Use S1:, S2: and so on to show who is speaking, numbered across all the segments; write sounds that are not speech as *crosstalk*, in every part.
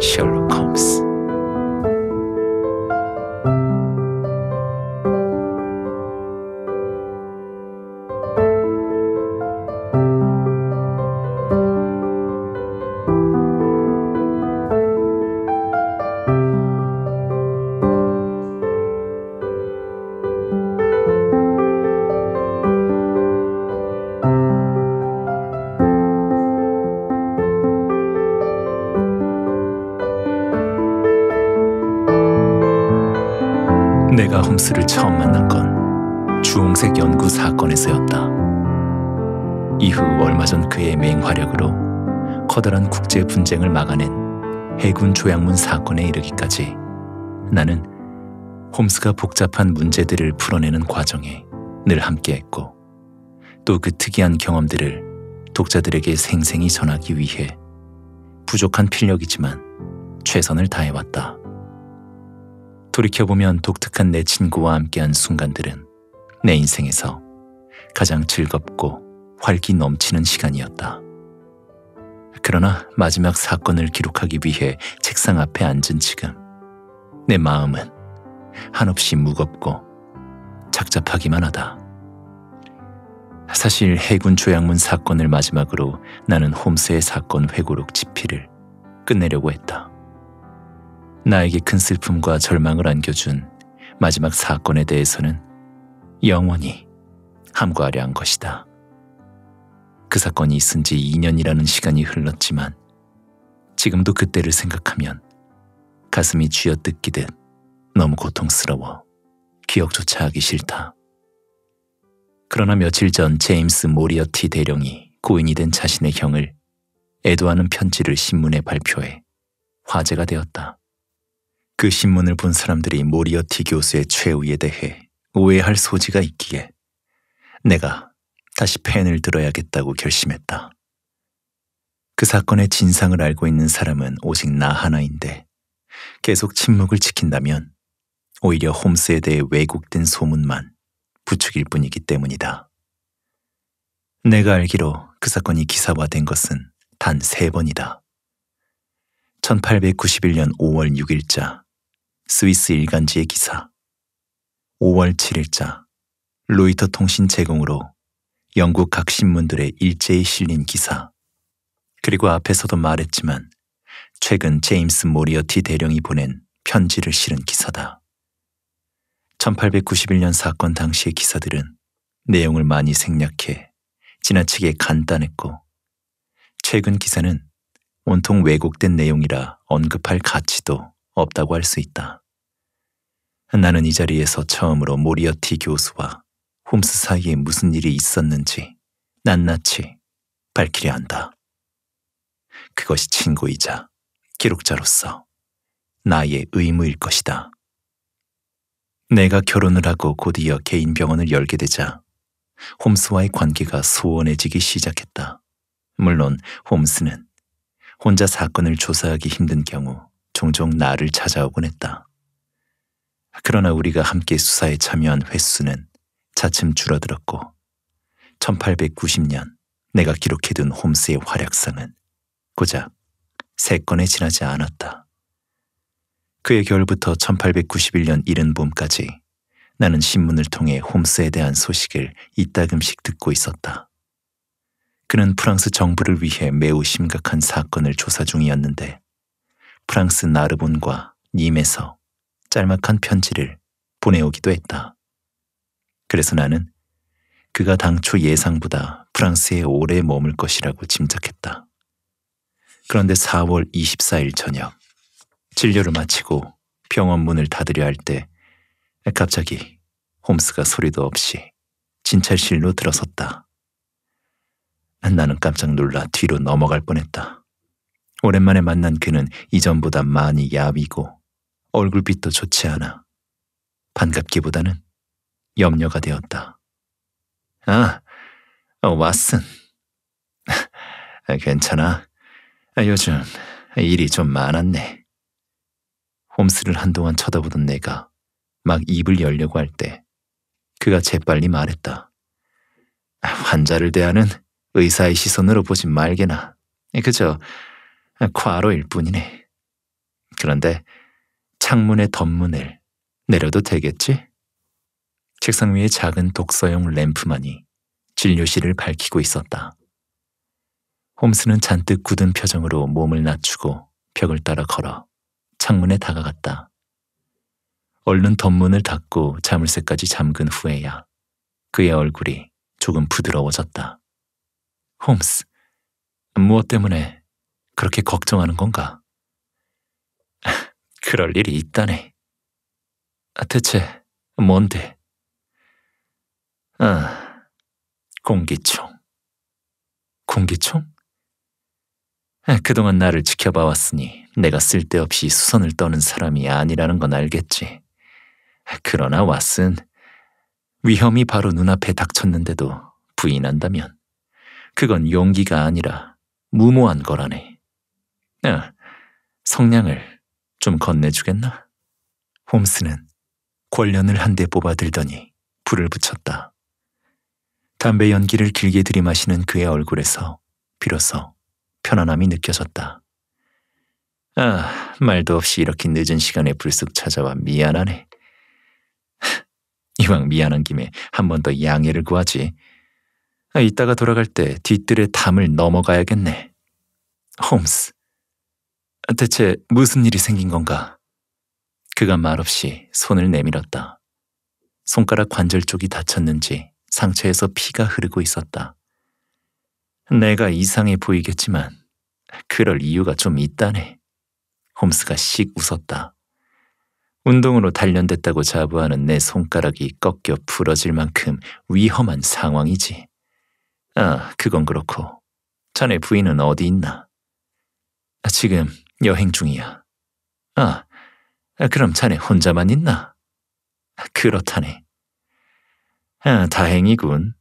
S1: 小柔。 아버지의 분쟁을 막아낸 해군 조향문 사건에 이르기까지 나는 홈스가 복잡한 문제들을 풀어내는 과정에 늘 함께했고 또 그 특이한 경험들을 독자들에게 생생히 전하기 위해 부족한 필력이지만 최선을 다해왔다. 돌이켜보면 독특한 내 친구와 함께한 순간들은 내 인생에서 가장 즐겁고 활기 넘치는 시간이었다. 그러나 마지막 사건을 기록하기 위해 책상 앞에 앉은 지금 내 마음은 한없이 무겁고 착잡하기만 하다. 사실 해군 조양문 사건을 마지막으로 나는 홈스의 사건 회고록 집필을 끝내려고 했다. 나에게 큰 슬픔과 절망을 안겨준 마지막 사건에 대해서는 영원히 함구하려 한 것이다. 그 사건이 있은 지 2년이라는 시간이 흘렀지만 지금도 그때를 생각하면 가슴이 쥐어뜯기듯 너무 고통스러워 기억조차 하기 싫다. 그러나 며칠 전 제임스 모리어티 대령이 고인이 된 자신의 형을 애도하는 편지를 신문에 발표해 화제가 되었다. 그 신문을 본 사람들이 모리어티 교수의 최후에 대해 오해할 소지가 있기에 내가 다시 펜을 들어야겠다고 결심했다. 그 사건의 진상을 알고 있는 사람은 오직 나 하나인데 계속 침묵을 지킨다면 오히려 홈스에 대해 왜곡된 소문만 부추길 뿐이기 때문이다. 내가 알기로 그 사건이 기사화된 것은 단 세 번이다. 1891년 5월 6일자 스위스 일간지의 기사 5월 7일자 로이터 통신 제공으로 영국 각 신문들의 일제히 실린 기사. 그리고 앞에서도 말했지만 최근 제임스 모리어티 대령이 보낸 편지를 실은 기사다. 1891년 사건 당시의 기사들은 내용을 많이 생략해 지나치게 간단했고 최근 기사는 온통 왜곡된 내용이라 언급할 가치도 없다고 할 수 있다. 나는 이 자리에서 처음으로 모리어티 교수와 홈스 사이에 무슨 일이 있었는지 낱낱이 밝히려 한다. 그것이 친구이자 기록자로서 나의 의무일 것이다. 내가 결혼을 하고 곧이어 개인 병원을 열게 되자 홈스와의 관계가 소원해지기 시작했다. 물론 홈스는 혼자 사건을 조사하기 힘든 경우 종종 나를 찾아오곤 했다. 그러나 우리가 함께 수사에 참여한 횟수는 차츰 줄어들었고 1890년 내가 기록해둔 홈스의 활약상은 고작 3건에 지나지 않았다. 그의 겨울부터 1891년 이른 봄까지 나는 신문을 통해 홈스에 대한 소식을 이따금씩 듣고 있었다. 그는 프랑스 정부를 위해 매우 심각한 사건을 조사 중이었는데 프랑스 나르본과 님에서 짤막한 편지를 보내오기도 했다. 그래서 나는 그가 당초 예상보다 프랑스에 오래 머물 것이라고 짐작했다. 그런데 4월 24일 저녁 진료를 마치고 병원 문을 닫으려 할 때 갑자기 홈스가 소리도 없이 진찰실로 들어섰다. 나는 깜짝 놀라 뒤로 넘어갈 뻔했다. 오랜만에 만난 그는 이전보다 많이 야위고 얼굴빛도 좋지 않아 반갑기보다는 염려가 되었다. 아, 어, 왓슨. 아, 괜찮아. 아, 요즘 일이 좀 많았네. 홈스를 한동안 쳐다보던 내가 막 입을 열려고 할 때 그가 재빨리 말했다. 아, 환자를 대하는 의사의 시선으로 보지 말게나. 예, 그저 과로일 뿐이네. 그런데 창문의 덧문을 내려도 되겠지? 책상 위에 작은 독서용 램프만이 진료실을 밝히고 있었다. 홈스는 잔뜩 굳은 표정으로 몸을 낮추고 벽을 따라 걸어 창문에 다가갔다. 얼른 덧문을 닫고 자물쇠까지 잠근 후에야 그의 얼굴이 조금 부드러워졌다. 홈스, 무엇 때문에 그렇게 걱정하는 건가? *laughs* 그럴 일이 있다네. 아, 대체 뭔데? 아, 공기총. 공기총? 아, 그동안 나를 지켜봐 왔으니 내가 쓸데없이 수선을 떠는 사람이 아니라는 건 알겠지. 그러나 왓슨, 위험이 바로 눈앞에 닥쳤는데도 부인한다면 그건 용기가 아니라 무모한 거라네. 아, 성냥을 좀 건네주겠나? 홈스는 권련을 한 대 뽑아들더니 불을 붙였다. 담배 연기를 길게 들이마시는 그의 얼굴에서 비로소 편안함이 느껴졌다. 아, 말도 없이 이렇게 늦은 시간에 불쑥 찾아와 미안하네. *laughs* 이왕 미안한 김에 한 번 더 양해를 구하지. 아, 이따가 돌아갈 때 뒤뜰의 담을 넘어가야겠네. 홈스, 대체 무슨 일이 생긴 건가? 그가 말없이 손을 내밀었다. 손가락 관절 쪽이 다쳤는지 상처에서 피가 흐르고 있었다. 내가 이상해 보이겠지만 그럴 이유가 좀 있다네. 홈스가 씩 웃었다. 운동으로 단련됐다고 자부하는 내 손가락이 꺾여 부러질 만큼 위험한 상황이지. 아, 그건 그렇고. 자네 부인은 어디 있나? 아, 지금 여행 중이야. 아, 아, 그럼 자네 혼자만 있나? 아, 그렇다네. 아, 다행이군.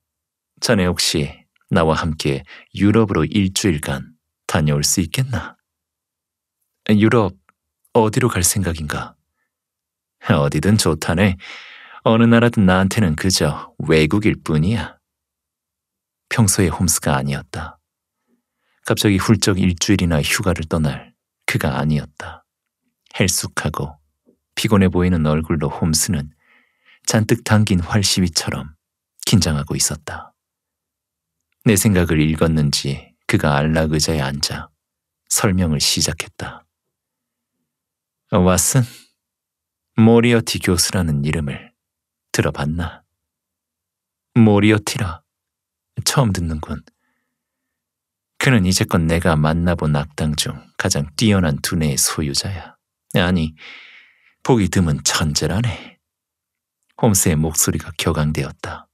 S1: 자네 혹시 나와 함께 유럽으로 일주일간 다녀올 수 있겠나? 유럽 어디로 갈 생각인가? 어디든 좋다네. 어느 나라든 나한테는 그저 외국일 뿐이야. 평소에 홈스가 아니었다. 갑자기 훌쩍 일주일이나 휴가를 떠날 그가 아니었다. 헬쑥하고 피곤해 보이는 얼굴로 홈스는 잔뜩 당긴 활시위처럼 긴장하고 있었다. 내 생각을 읽었는지 그가 안락 의자에 앉아 설명을 시작했다. 왓슨, 모리어티 교수라는 이름을 들어봤나? 모리어티라. 처음 듣는군. 그는 이제껏 내가 만나본 악당 중 가장 뛰어난 두뇌의 소유자야. 아니, 보기 드문 천재라네. 홈스의 목소리가 격앙되었다.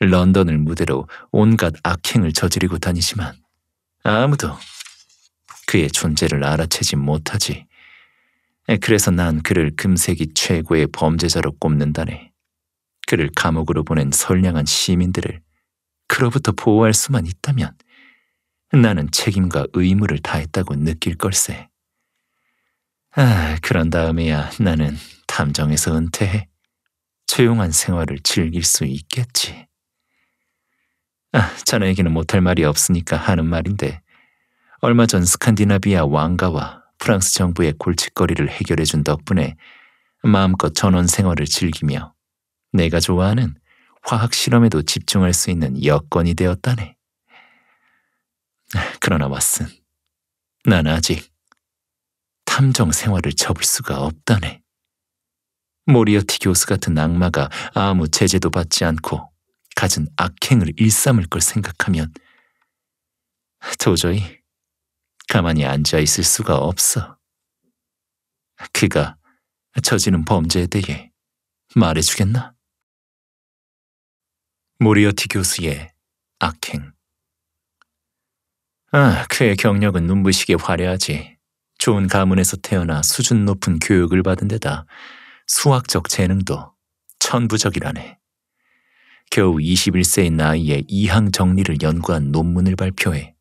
S1: 런던을 무대로 온갖 악행을 저지르고 다니지만 아무도 그의 존재를 알아채지 못하지. 그래서 난 그를 금세기 최고의 범죄자로 꼽는다네. 그를 감옥으로 보낸 선량한 시민들을 그로부터 보호할 수만 있다면 나는 책임과 의무를 다했다고 느낄 걸세. 아, 그런 다음에야 나는 탐정에서 은퇴해. 조용한 생활을 즐길 수 있겠지. 아, 자네에게는 못할 말이 없으니까 하는 말인데 얼마 전 스칸디나비아 왕가와 프랑스 정부의 골칫거리를 해결해준 덕분에 마음껏 전원 생활을 즐기며 내가 좋아하는 화학 실험에도 집중할 수 있는 여건이 되었다네. 그러나 왓슨, 난 아직 탐정 생활을 접을 수가 없다네. 모리어티 교수 같은 악마가 아무 제재도 받지 않고 가진 악행을 일삼을 걸 생각하면 도저히 가만히 앉아 있을 수가 없어. 그가 저지른 범죄에 대해 말해주겠나? 모리어티 교수의 악행. 아, 그의 경력은 눈부시게 화려하지. 좋은 가문에서 태어나 수준 높은 교육을 받은 데다 수학적 재능도 천부적이라네. 겨우 21세의 나이에 이항 정리를 연구한 논문을 발표해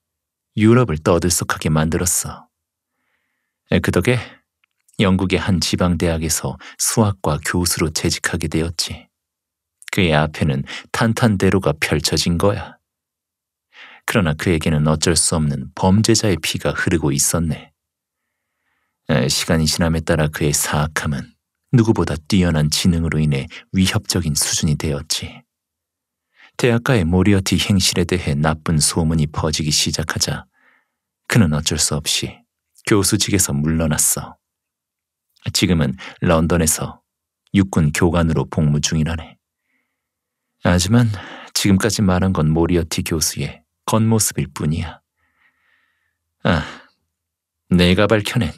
S1: 유럽을 떠들썩하게 만들었어. 그 덕에 영국의 한 지방대학에서 수학과 교수로 재직하게 되었지. 그의 앞에는 탄탄대로가 펼쳐진 거야. 그러나 그에게는 어쩔 수 없는 범죄자의 피가 흐르고 있었네. 시간이 지남에 따라 그의 사악함은 누구보다 뛰어난 지능으로 인해 위협적인 수준이 되었지. 대학가의 모리어티 행실에 대해 나쁜 소문이 퍼지기 시작하자 그는 어쩔 수 없이 교수직에서 물러났어. 지금은 런던에서 육군 교관으로 복무 중이라네. 하지만 지금까지 말한 건 모리어티 교수의 겉모습일 뿐이야. 아, 내가 밝혀낸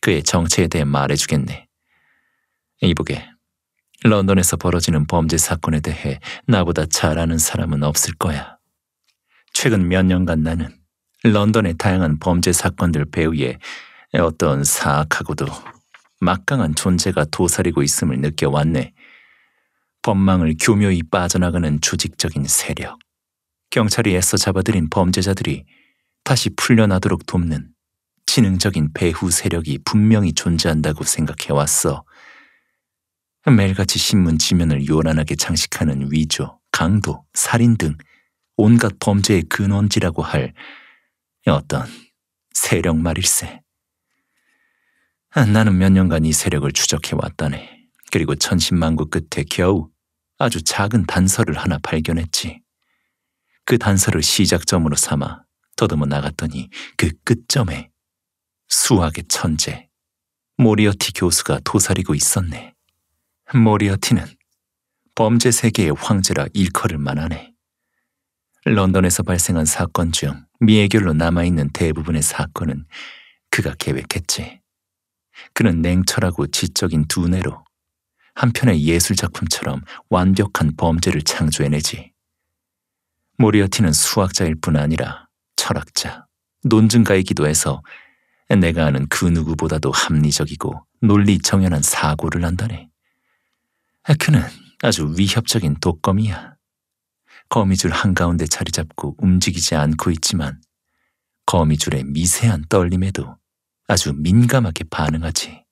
S1: 그의 정체에 대해 말해주겠네. 이보게. 런던에서 벌어지는 범죄 사건에 대해 나보다 잘 아는 사람은 없을 거야. 최근 몇 년간 나는 런던의 다양한 범죄 사건들 배후에 어떤 사악하고도 막강한 존재가 도사리고 있음을 느껴왔네. 법망을 교묘히 빠져나가는 조직적인 세력, 경찰이 애써 잡아들인 범죄자들이 다시 풀려나도록 돕는 지능적인 배후 세력이 분명히 존재한다고 생각해왔어. 매일같이 신문 지면을 요란하게 장식하는 위조, 강도, 살인 등 온갖 범죄의 근원지라고 할 어떤 세력 말일세. 아, 나는 몇 년간 이 세력을 추적해왔다네. 그리고 천신만고 끝에 겨우 아주 작은 단서를 하나 발견했지. 그 단서를 시작점으로 삼아 더듬어 나갔더니 그 끝점에 수학의 천재 모리어티 교수가 도사리고 있었네. 모리어티는 범죄 세계의 황제라 일컬을 만하네. 런던에서 발생한 사건 중 미해결로 남아있는 대부분의 사건은 그가 계획했지. 그는 냉철하고 지적인 두뇌로 한편의 예술작품처럼 완벽한 범죄를 창조해내지. 모리어티는 수학자일 뿐 아니라 철학자, 논증가이기도 해서 내가 아는 그 누구보다도 합리적이고 논리 정연한 사고를 한다네. 그는 아주 위협적인 독거미야. 거미줄 한가운데 자리 잡고 움직이지 않고 있지만 거미줄의 미세한 떨림에도 아주 민감하게 반응하지.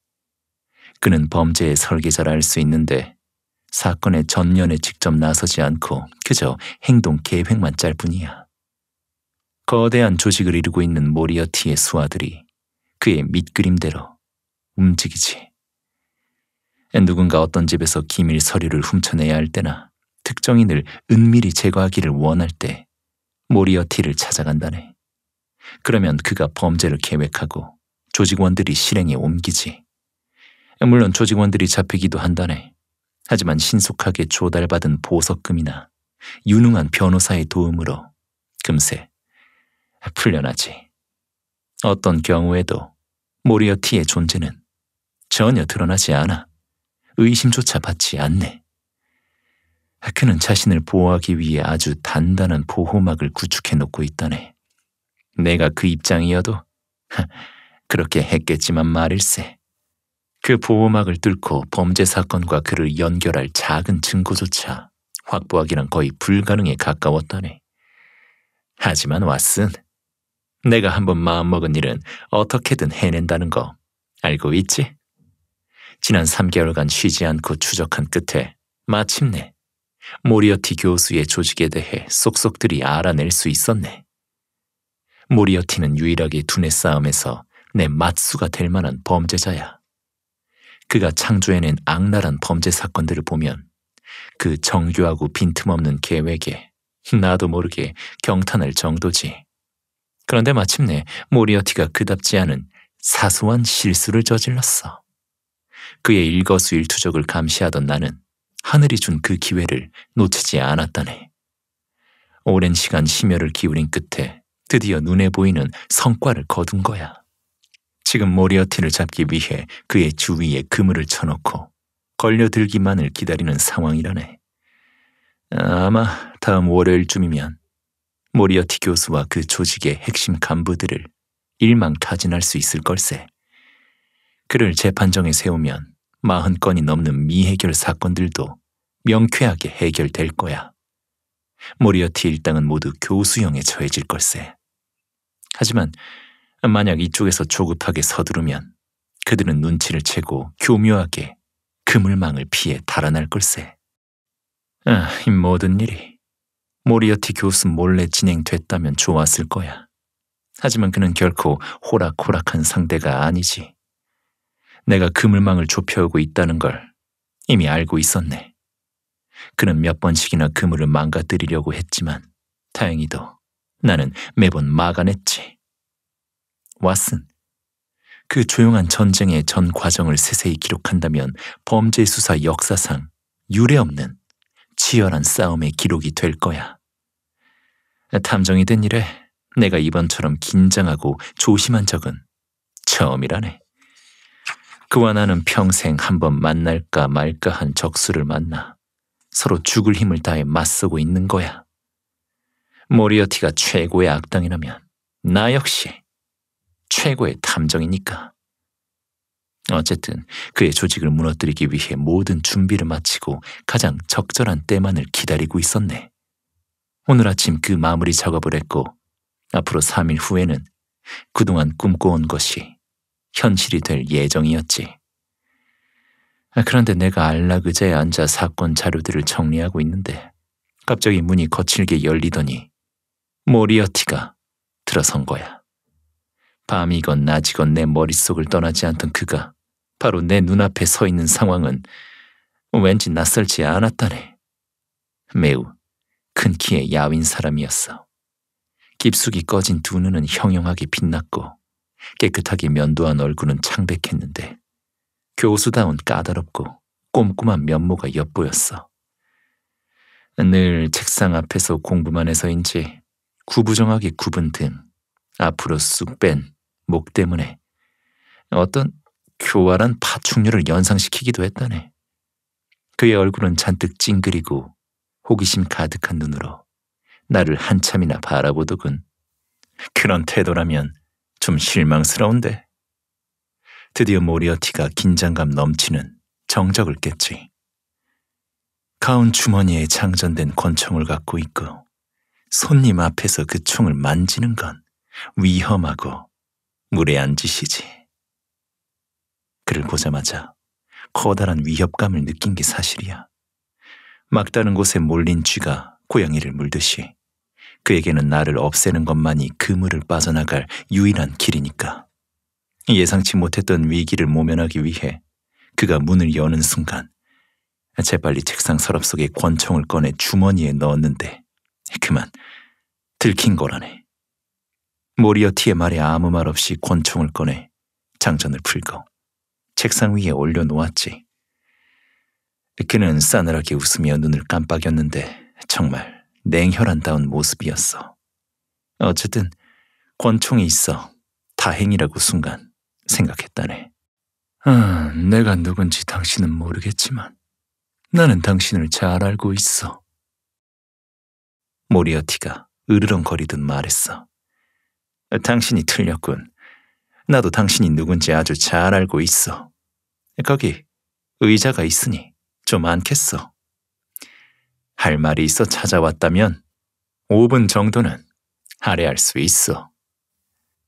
S1: 그는 범죄의 설계자를알 수 있는데 사건의 전면에 직접 나서지 않고 그저 행동 계획만 짤 뿐이야. 거대한 조직을 이루고 있는 모리어티의 수하들이 그의 밑그림대로 움직이지. 누군가 어떤 집에서 기밀 서류를 훔쳐내야 할 때나 특정인을 은밀히 제거하기를 원할 때 모리어티를 찾아간다네. 그러면 그가 범죄를 계획하고 조직원들이 실행에 옮기지. 물론 조직원들이 잡히기도 한다네. 하지만 신속하게 조달받은 보석금이나 유능한 변호사의 도움으로 금세 풀려나지. 어떤 경우에도 모리어티의 존재는 전혀 드러나지 않아. 의심조차 받지 않네. 그는 자신을 보호하기 위해 아주 단단한 보호막을 구축해 놓고 있다네. 내가 그 입장이어도 그렇게 했겠지만 말일세. 그 보호막을 뚫고 범죄 사건과 그를 연결할 작은 증거조차 확보하기는 거의 불가능에 가까웠다네. 하지만 왓슨, 내가 한번 마음먹은 일은 어떻게든 해낸다는 거 알고 있지? 지난 3개월간 쉬지 않고 추적한 끝에 마침내 모리어티 교수의 조직에 대해 속속들이 알아낼 수 있었네. 모리어티는 유일하게 두뇌 싸움에서 내 맞수가 될 만한 범죄자야. 그가 창조해낸 악랄한 범죄 사건들을 보면 그 정교하고 빈틈없는 계획에 나도 모르게 경탄할 정도지. 그런데 마침내 모리어티가 그답지 않은 사소한 실수를 저질렀어. 그의 일거수일투족을 감시하던 나는 하늘이 준 그 기회를 놓치지 않았다네. 오랜 시간 심혈을 기울인 끝에 드디어 눈에 보이는 성과를 거둔 거야. 지금 모리어틴을 잡기 위해 그의 주위에 그물을 쳐놓고 걸려들기만을 기다리는 상황이라네. 아마 다음 월요일쯤이면 모리어티 교수와 그 조직의 핵심 간부들을 일망타진할 수 있을 걸세. 그를 재판정에 세우면 마흔 건이 넘는 미해결 사건들도 명쾌하게 해결될 거야. 모리어티 일당은 모두 교수형에 처해질 걸세. 하지만 만약 이쪽에서 조급하게 서두르면 그들은 눈치를 채고 교묘하게 그물망을 피해 달아날 걸세. 아, 이 모든 일이 모리어티 교수 몰래 진행됐다면 좋았을 거야. 하지만 그는 결코 호락호락한 상대가 아니지. 내가 그물망을 좁혀오고 있다는 걸 이미 알고 있었네. 그는 몇 번씩이나 그물을 망가뜨리려고 했지만 다행히도 나는 매번 막아냈지. 왓슨, 그 조용한 전쟁의 전 과정을 세세히 기록한다면 범죄 수사 역사상 유례없는 치열한 싸움의 기록이 될 거야. 탐정이 된 이래 내가 이번처럼 긴장하고 조심한 적은 처음이라네. 그와 나는 평생 한번 만날까 말까 한 적수를 만나 서로 죽을 힘을 다해 맞서고 있는 거야. 모리어티가 최고의 악당이라면 나 역시 최고의 탐정이니까. 어쨌든 그의 조직을 무너뜨리기 위해 모든 준비를 마치고 가장 적절한 때만을 기다리고 있었네. 오늘 아침 그 마무리 작업을 했고 앞으로 3일 후에는 그동안 꿈꿔온 것이 현실이 될 예정이었지. 아, 그런데 내가 안락의자에 앉아 사건 자료들을 정리하고 있는데 갑자기 문이 거칠게 열리더니 모리어티가 들어선 거야. 밤이건 낮이건 내 머릿속을 떠나지 않던 그가 바로 내 눈앞에 서 있는 상황은 왠지 낯설지 않았다네. 매우 큰 키의 야윈 사람이었어. 깊숙이 꺼진 두 눈은 형형하게 빛났고 깨끗하게 면도한 얼굴은 창백했는데 교수다운 까다롭고 꼼꼼한 면모가 엿보였어. 늘 책상 앞에서 공부만 해서인지 구부정하게 굽은 등 앞으로 쑥 뺀 목 때문에 어떤 교활한 파충류를 연상시키기도 했다네. 그의 얼굴은 잔뜩 찡그리고 호기심 가득한 눈으로 나를 한참이나 바라보더군. 그런 태도라면 좀 실망스러운데. 드디어 모리어티가 긴장감 넘치는 정적을 깼지. 가운 주머니에 장전된 권총을 갖고 있고 손님 앞에서 그 총을 만지는 건 위험하고 무례한 짓이지. 그를 보자마자 커다란 위협감을 느낀 게 사실이야. 막다른 곳에 몰린 쥐가 고양이를 물듯이 그에게는 나를 없애는 것만이 그물을 빠져나갈 유일한 길이니까. 예상치 못했던 위기를 모면하기 위해 그가 문을 여는 순간 재빨리 책상 서랍 속에 권총을 꺼내 주머니에 넣었는데 그만 들킨 거라네. 모리어티의 말에 아무 말 없이 권총을 꺼내 장전을 풀고 책상 위에 올려놓았지. 그는 싸늘하게 웃으며 눈을 깜빡였는데 정말 냉혈한다운 모습이었어. 어쨌든 권총이 있어 다행이라고 순간 생각했다네. 아, 내가 누군지 당신은 모르겠지만 나는 당신을 잘 알고 있어. 모리어티가 으르렁거리듯 말했어. 당신이 틀렸군. 나도 당신이 누군지 아주 잘 알고 있어. 거기 의자가 있으니 좀 앉겠어. 할 말이 있어 찾아왔다면 5분 정도는 할애할 수 있어.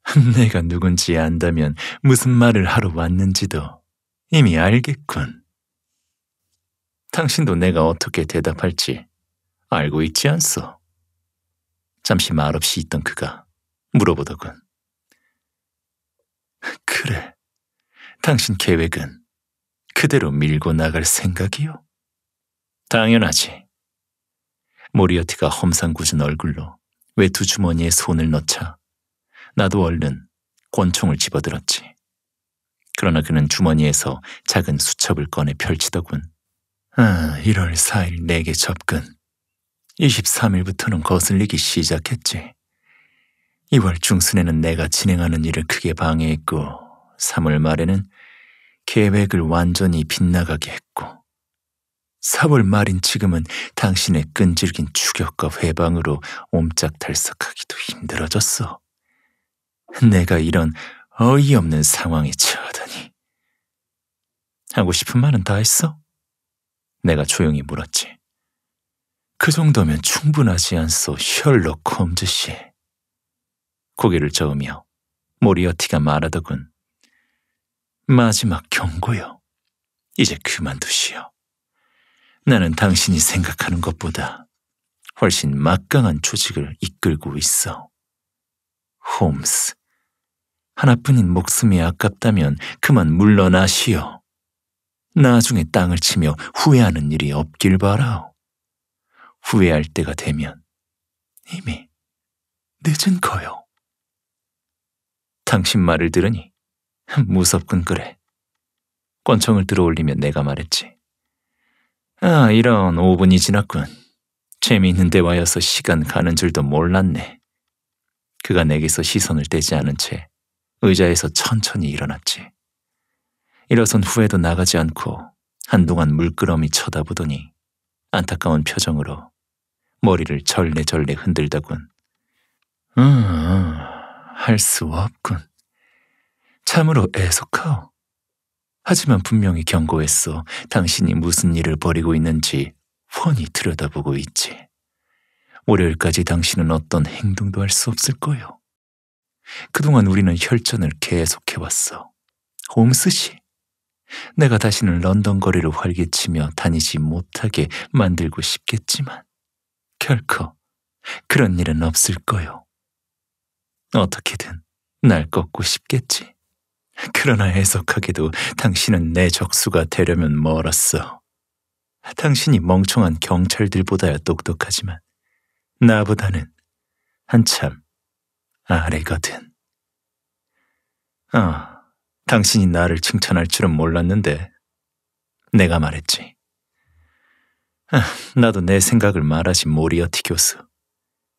S1: *laughs* 내가 누군지 안다면 무슨 말을 하러 왔는지도 이미 알겠군. 당신도 내가 어떻게 대답할지 알고 있지 않소? 잠시 말없이 있던 그가 물어보더군. *laughs* 그래, 당신 계획은 그대로 밀고 나갈 생각이요? 당연하지. 모리어티가 험상궂은 얼굴로 외투 주머니에 손을 넣자 나도 얼른 권총을 집어들었지. 그러나 그는 주머니에서 작은 수첩을 꺼내 펼치더군. 아, 1월 4일 내게 접근. 23일부터는 거슬리기 시작했지. 2월 중순에는 내가 진행하는 일을 크게 방해했고, 3월 말에는 계획을 완전히 빗나가게 했고, 3월 말인 지금은 당신의 끈질긴 추격과 회방으로 옴짝달싹하기도 힘들어졌어. 내가 이런 어이없는 상황에 처하다니. 하고 싶은 말은 다 했어? 내가 조용히 물었지. 그 정도면 충분하지 않소, 셜록 홈즈씨. 고개를 저으며 모리어티가 말하더군. 마지막 경고요. 이제 그만두시오. 나는 당신이 생각하는 것보다 훨씬 막강한 조직을 이끌고 있어. 홈스. 하나뿐인 목숨이 아깝다면 그만 물러나시오. 나중에 땅을 치며 후회하는 일이 없길 바라오. 후회할 때가 되면 이미 늦은 거요. 당신 말을 들으니 무섭군 그래. 권총을 들어 올리면 내가 말했지. 아, 이런 5분이 지났군. 재미있는 대화여서 시간 가는 줄도 몰랐네. 그가 내게서 시선을 떼지 않은 채 의자에서 천천히 일어났지. 일어선 후에도 나가지 않고 한동안 물끄러미 쳐다보더니 안타까운 표정으로 머리를 절레절레 흔들더군 음, 할 수 없군. 참으로 애석하오. 하지만 분명히 경고했어. 당신이 무슨 일을 벌이고 있는지 훤히 들여다보고 있지. 월요일까지 당신은 어떤 행동도 할 수 없을 거요. 그동안 우리는 혈전을 계속해왔어. 홈스 씨, 내가 다시는 런던 거리로 활개치며 다니지 못하게 만들고 싶겠지만 결코 그런 일은 없을 거요. 어떻게든 날 꺾고 싶겠지. 그러나 해석하기도 당신은 내 적수가 되려면 멀었어. 당신이 멍청한 경찰들보다야 똑똑하지만 나보다는 한참 아래거든. 아, 당신이 나를 칭찬할 줄은 몰랐는데 내가 말했지. 아, 나도 내 생각을 말하지 모리어티 교수.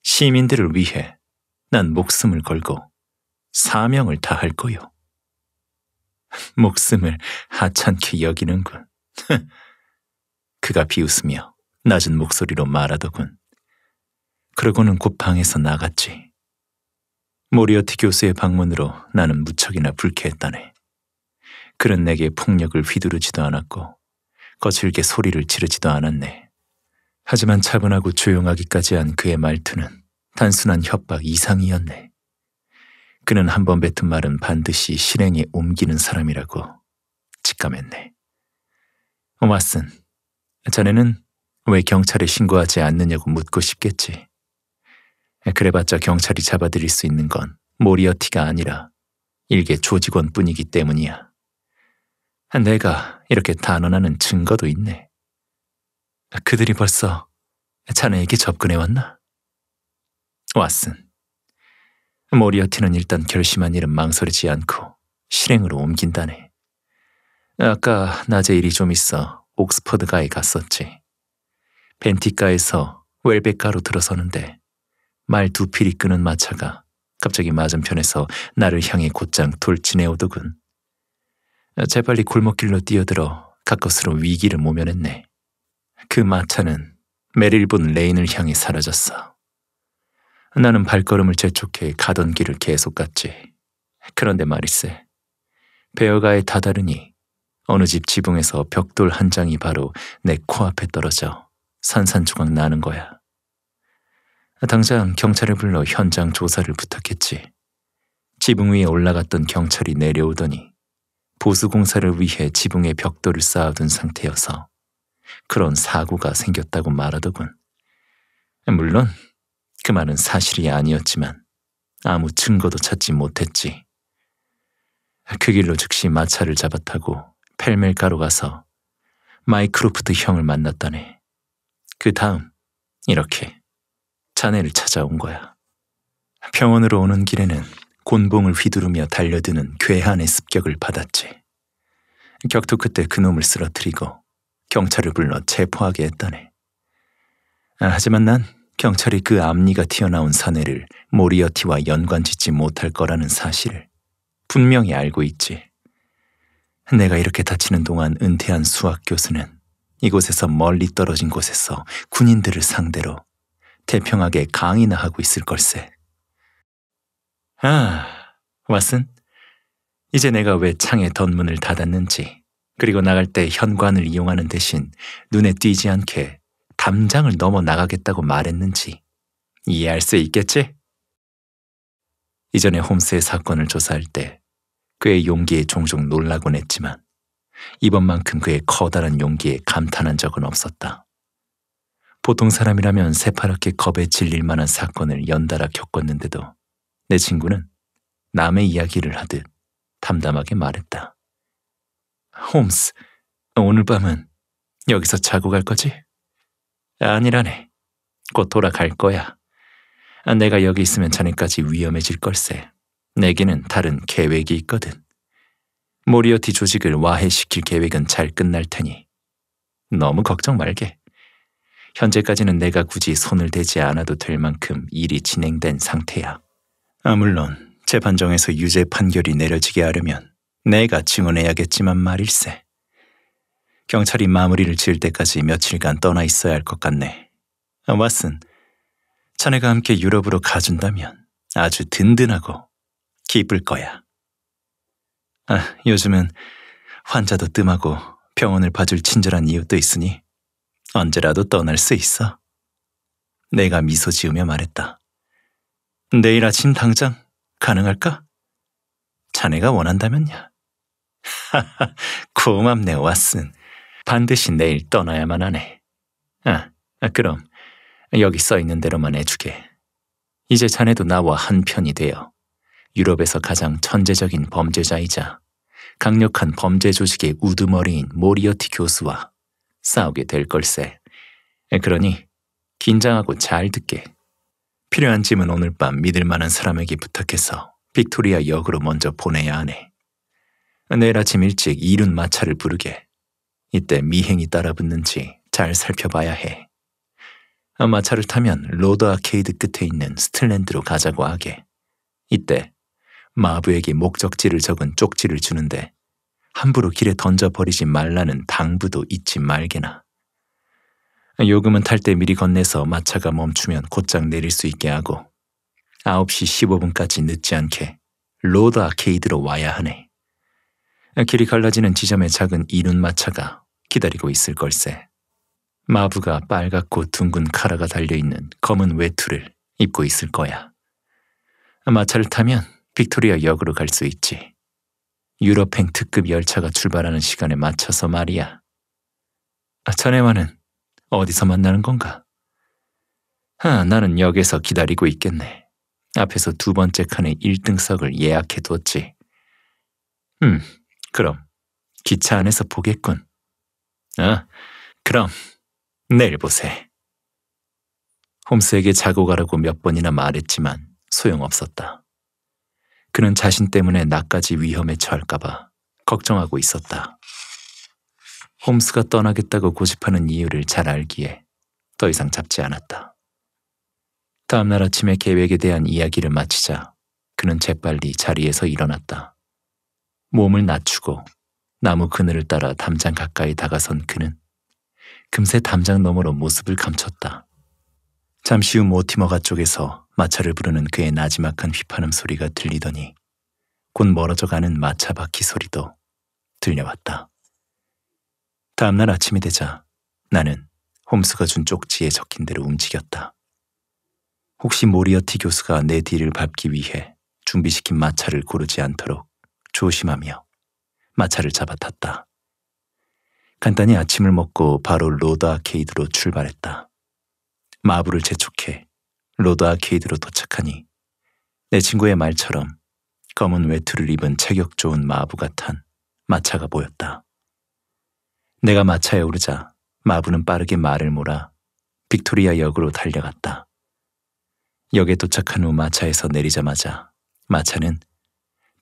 S1: 시민들을 위해 난 목숨을 걸고 사명을 다할 거요. 목숨을 하찮게 여기는군. *laughs* 그가 비웃으며 낮은 목소리로 말하더군. 그러고는 곧 방에서 나갔지. 모리어티 교수의 방문으로 나는 무척이나 불쾌했다네. 그는 내게 폭력을 휘두르지도 않았고 거칠게 소리를 지르지도 않았네. 하지만 차분하고 조용하기까지 한 그의 말투는 단순한 협박 이상이었네. 그는 한 번 뱉은 말은 반드시 실행에 옮기는 사람이라고 직감했네. 오마슨, 어, 자네는 왜 경찰에 신고하지 않느냐고 묻고 싶겠지. 그래봤자 경찰이 잡아들일 수 있는 건 모리어티가 아니라 일개 조직원뿐이기 때문이야. 내가 이렇게 단언하는 증거도 있네. 그들이 벌써 자네에게 접근해 왔나? 왓슨, 모리어티는 일단 결심한 일은 망설이지 않고 실행으로 옮긴다네. 아까 낮에 일이 좀 있어 옥스퍼드가에 갔었지. 벤티가에서 웰백가로 들어서는데 말 두 필이 끄는 마차가 갑자기 맞은편에서 나를 향해 곧장 돌진해오더군. 재빨리 골목길로 뛰어들어 가까스로 위기를 모면했네. 그 마차는 메릴본 레인을 향해 사라졌어. 나는 발걸음을 재촉해 가던 길을 계속 갔지. 그런데 말이세. 베어가에 다다르니 어느 집 지붕에서 벽돌 한 장이 바로 내 코앞에 떨어져 산산조각 나는 거야. 당장 경찰을 불러 현장 조사를 부탁했지. 지붕 위에 올라갔던 경찰이 내려오더니 보수공사를 위해 지붕에 벽돌을 쌓아둔 상태여서 그런 사고가 생겼다고 말하더군. 물론 그 말은 사실이 아니었지만 아무 증거도 찾지 못했지. 그 길로 즉시 마차를 잡아타고 펠멜가로 가서 마이크로프트 형을 만났다네. 그 다음 이렇게 자네를 찾아온 거야. 병원으로 오는 길에는 곤봉을 휘두르며 달려드는 괴한의 습격을 받았지. 격투 그때 그놈을 쓰러뜨리고 경찰을 불러 체포하게 했다네. 아, 하지만 난 경찰이 그 앞니가 튀어나온 사내를 모리어티와 연관짓지 못할 거라는 사실을 분명히 알고 있지. 내가 이렇게 다치는 동안 은퇴한 수학 교수는 이곳에서 멀리 떨어진 곳에서 군인들을 상대로 태평하게 강의나 하고 있을 걸세. 아, 왓슨. 이제 내가 왜 창의 덧문을 닫았는지, 그리고 나갈 때 현관을 이용하는 대신 눈에 띄지 않게 담장을 넘어 나가겠다고 말했는지 이해할 수 있겠지? 이전에 홈스의 사건을 조사할 때 그의 용기에 종종 놀라곤 했지만 이번만큼 그의 커다란 용기에 감탄한 적은 없었다. 보통 사람이라면 새파랗게 겁에 질릴 만한 사건을 연달아 겪었는데도 내 친구는 남의 이야기를 하듯 담담하게 말했다. 홈스, 오늘 밤은 여기서 자고 갈 거지? 아니라네. 곧 돌아갈 거야. 내가 여기 있으면 자네까지 위험해질 걸세. 내게는 다른 계획이 있거든. 모리오티 조직을 와해시킬 계획은 잘 끝날 테니. 너무 걱정 말게. 현재까지는 내가 굳이 손을 대지 않아도 될 만큼 일이 진행된 상태야. 아, 물론 재판정에서 유죄 판결이 내려지게 하려면 내가 증언해야겠지만 말일세. 경찰이 마무리를 지을 때까지 며칠간 떠나 있어야 할 것 같네. 왓슨, 자네가 함께 유럽으로 가준다면 아주 든든하고 기쁠 거야. 아, 요즘은 환자도 뜸하고 병원을 봐줄 친절한 이웃도 있으니 언제라도 떠날 수 있어. 내가 미소 지으며 말했다. 내일 아침 당장 가능할까? 자네가 원한다면야. *laughs* 고맙네, 왓슨. 반드시 내일 떠나야만 하네. 아, 아, 그럼 여기 써 있는 대로만 해주게. 이제 자네도 나와 한편이 되어 유럽에서 가장 천재적인 범죄자이자 강력한 범죄 조직의 우두머리인 모리어티 교수와 싸우게 될 걸세. 그러니 긴장하고 잘 듣게. 필요한 짐은 오늘 밤 믿을 만한 사람에게 부탁해서 빅토리아 역으로 먼저 보내야 하네. 내일 아침 일찍 이륜 마차를 부르게. 이때 미행이 따라붙는지 잘 살펴봐야 해. 아마 차를 타면 로드 아케이드 끝에 있는 스틸랜드로 가자고 하게. 이때 마부에게 목적지를 적은 쪽지를 주는데 함부로 길에 던져버리지 말라는 당부도 잊지 말게나. 요금은 탈 때 미리 건네서 마차가 멈추면 곧장 내릴 수 있게 하고 9시 15분까지 늦지 않게 로드 아케이드로 와야 하네. 길이 갈라지는 지점의 작은 이룬마차가 기다리고 있을 걸세. 마부가 빨갛고 둥근 카라가 달려있는 검은 외투를 입고 있을 거야. 마차를 타면 빅토리아 역으로 갈 수 있지. 유럽행 특급 열차가 출발하는 시간에 맞춰서 말이야. 자네와는 어디서 만나는 건가? 하, 나는 역에서 기다리고 있겠네. 앞에서 두 번째 칸의 1등석을 예약해뒀지. 음, 그럼 기차 안에서 보겠군. 아, 그럼 내일 보세. 홈스에게 자고 가라고 몇 번이나 말했지만 소용없었다. 그는 자신 때문에 나까지 위험에 처할까봐 걱정하고 있었다. 홈스가 떠나겠다고 고집하는 이유를 잘 알기에 더 이상 잡지 않았다. 다음날 아침에 계획에 대한 이야기를 마치자 그는 재빨리 자리에서 일어났다. 몸을 낮추고 나무 그늘을 따라 담장 가까이 다가선 그는 금세 담장 너머로 모습을 감췄다. 잠시 후 모티머가 쪽에서 마차를 부르는 그의 나지막한 휘파람 소리가 들리더니 곧 멀어져가는 마차 바퀴 소리도 들려왔다. 다음날 아침이 되자 나는 홈스가 준 쪽지에 적힌 대로 움직였다. 혹시 모리어티 교수가 내 뒤를 밟기 위해 준비시킨 마차를 고르지 않도록 조심하며 마차를 잡아탔다. 간단히 아침을 먹고 바로 로드 아케이드로 출발했다. 마부를 재촉해 로드 아케이드로 도착하니 내 친구의 말처럼 검은 외투를 입은 체격 좋은 마부가 탄 마차가 보였다. 내가 마차에 오르자 마부는 빠르게 말을 몰아 빅토리아 역으로 달려갔다. 역에 도착한 후 마차에서 내리자마자 마차는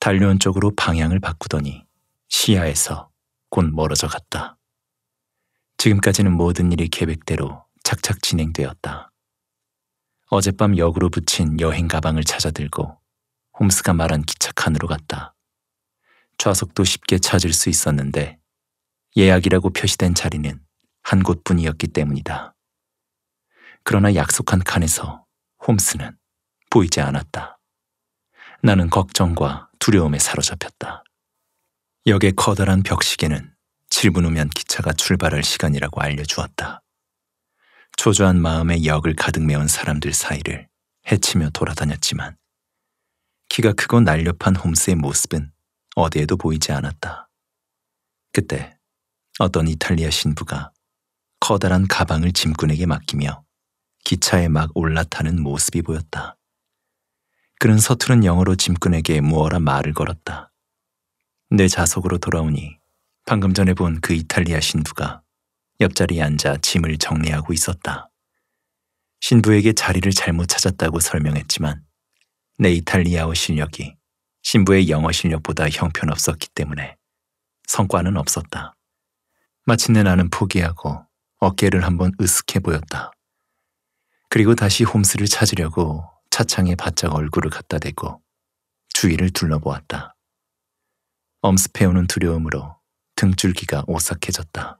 S1: 달려온 쪽으로 방향을 바꾸더니 시야에서 곧 멀어져 갔다. 지금까지는 모든 일이 계획대로 착착 진행되었다. 어젯밤 역으로 붙인 여행 가방을 찾아들고 홈스가 말한 기차칸으로 갔다. 좌석도 쉽게 찾을 수 있었는데 예약이라고 표시된 자리는 한 곳뿐이었기 때문이다. 그러나 약속한 칸에서 홈스는 보이지 않았다. 나는 걱정과 두려움에 사로잡혔다. 역의 커다란 벽시계는 7분 후면 기차가 출발할 시간이라고 알려주었다. 초조한 마음에 역을 가득 메운 사람들 사이를 헤치며 돌아다녔지만 키가 크고 날렵한 홈스의 모습은 어디에도 보이지 않았다. 그때 어떤 이탈리아 신부가 커다란 가방을 짐꾼에게 맡기며 기차에 막 올라타는 모습이 보였다. 그는 서투른 영어로 짐꾼에게 무어라 말을 걸었다. 내자석으로 돌아오니 방금 전에 본 그 이탈리아 신부가 옆자리에 앉아 짐을 정리하고 있었다. 신부에게 자리를 잘못 찾았다고 설명했지만 내 이탈리아어 실력이 신부의 영어 실력보다 형편없었기 때문에 성과는 없었다. 마침내 나는 포기하고 어깨를 한번 으쓱해 보였다. 그리고 다시 홈스를 찾으려고 차창에 바짝 얼굴을 갖다 대고 주위를 둘러보았다. 엄습해오는 두려움으로 등줄기가 오싹해졌다.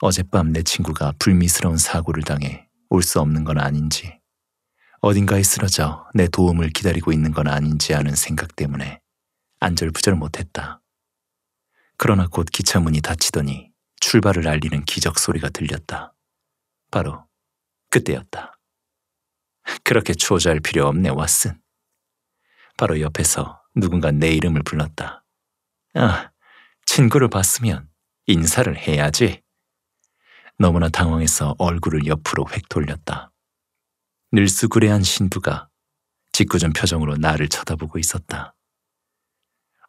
S1: 어젯밤 내 친구가 불미스러운 사고를 당해 올 수 없는 건 아닌지, 어딘가에 쓰러져 내 도움을 기다리고 있는 건 아닌지 하는 생각 때문에 안절부절 못했다. 그러나 곧 기차문이 닫히더니 출발을 알리는 기적 소리가 들렸다. 바로 그때였다. 그렇게 초조할 필요 없네, 왓슨. 바로 옆에서 누군가 내 이름을 불렀다. 아, 친구를 봤으면 인사를 해야지. 너무나 당황해서 얼굴을 옆으로 획 돌렸다. 늘수구레한 신부가 짓궂은 표정으로 나를 쳐다보고 있었다.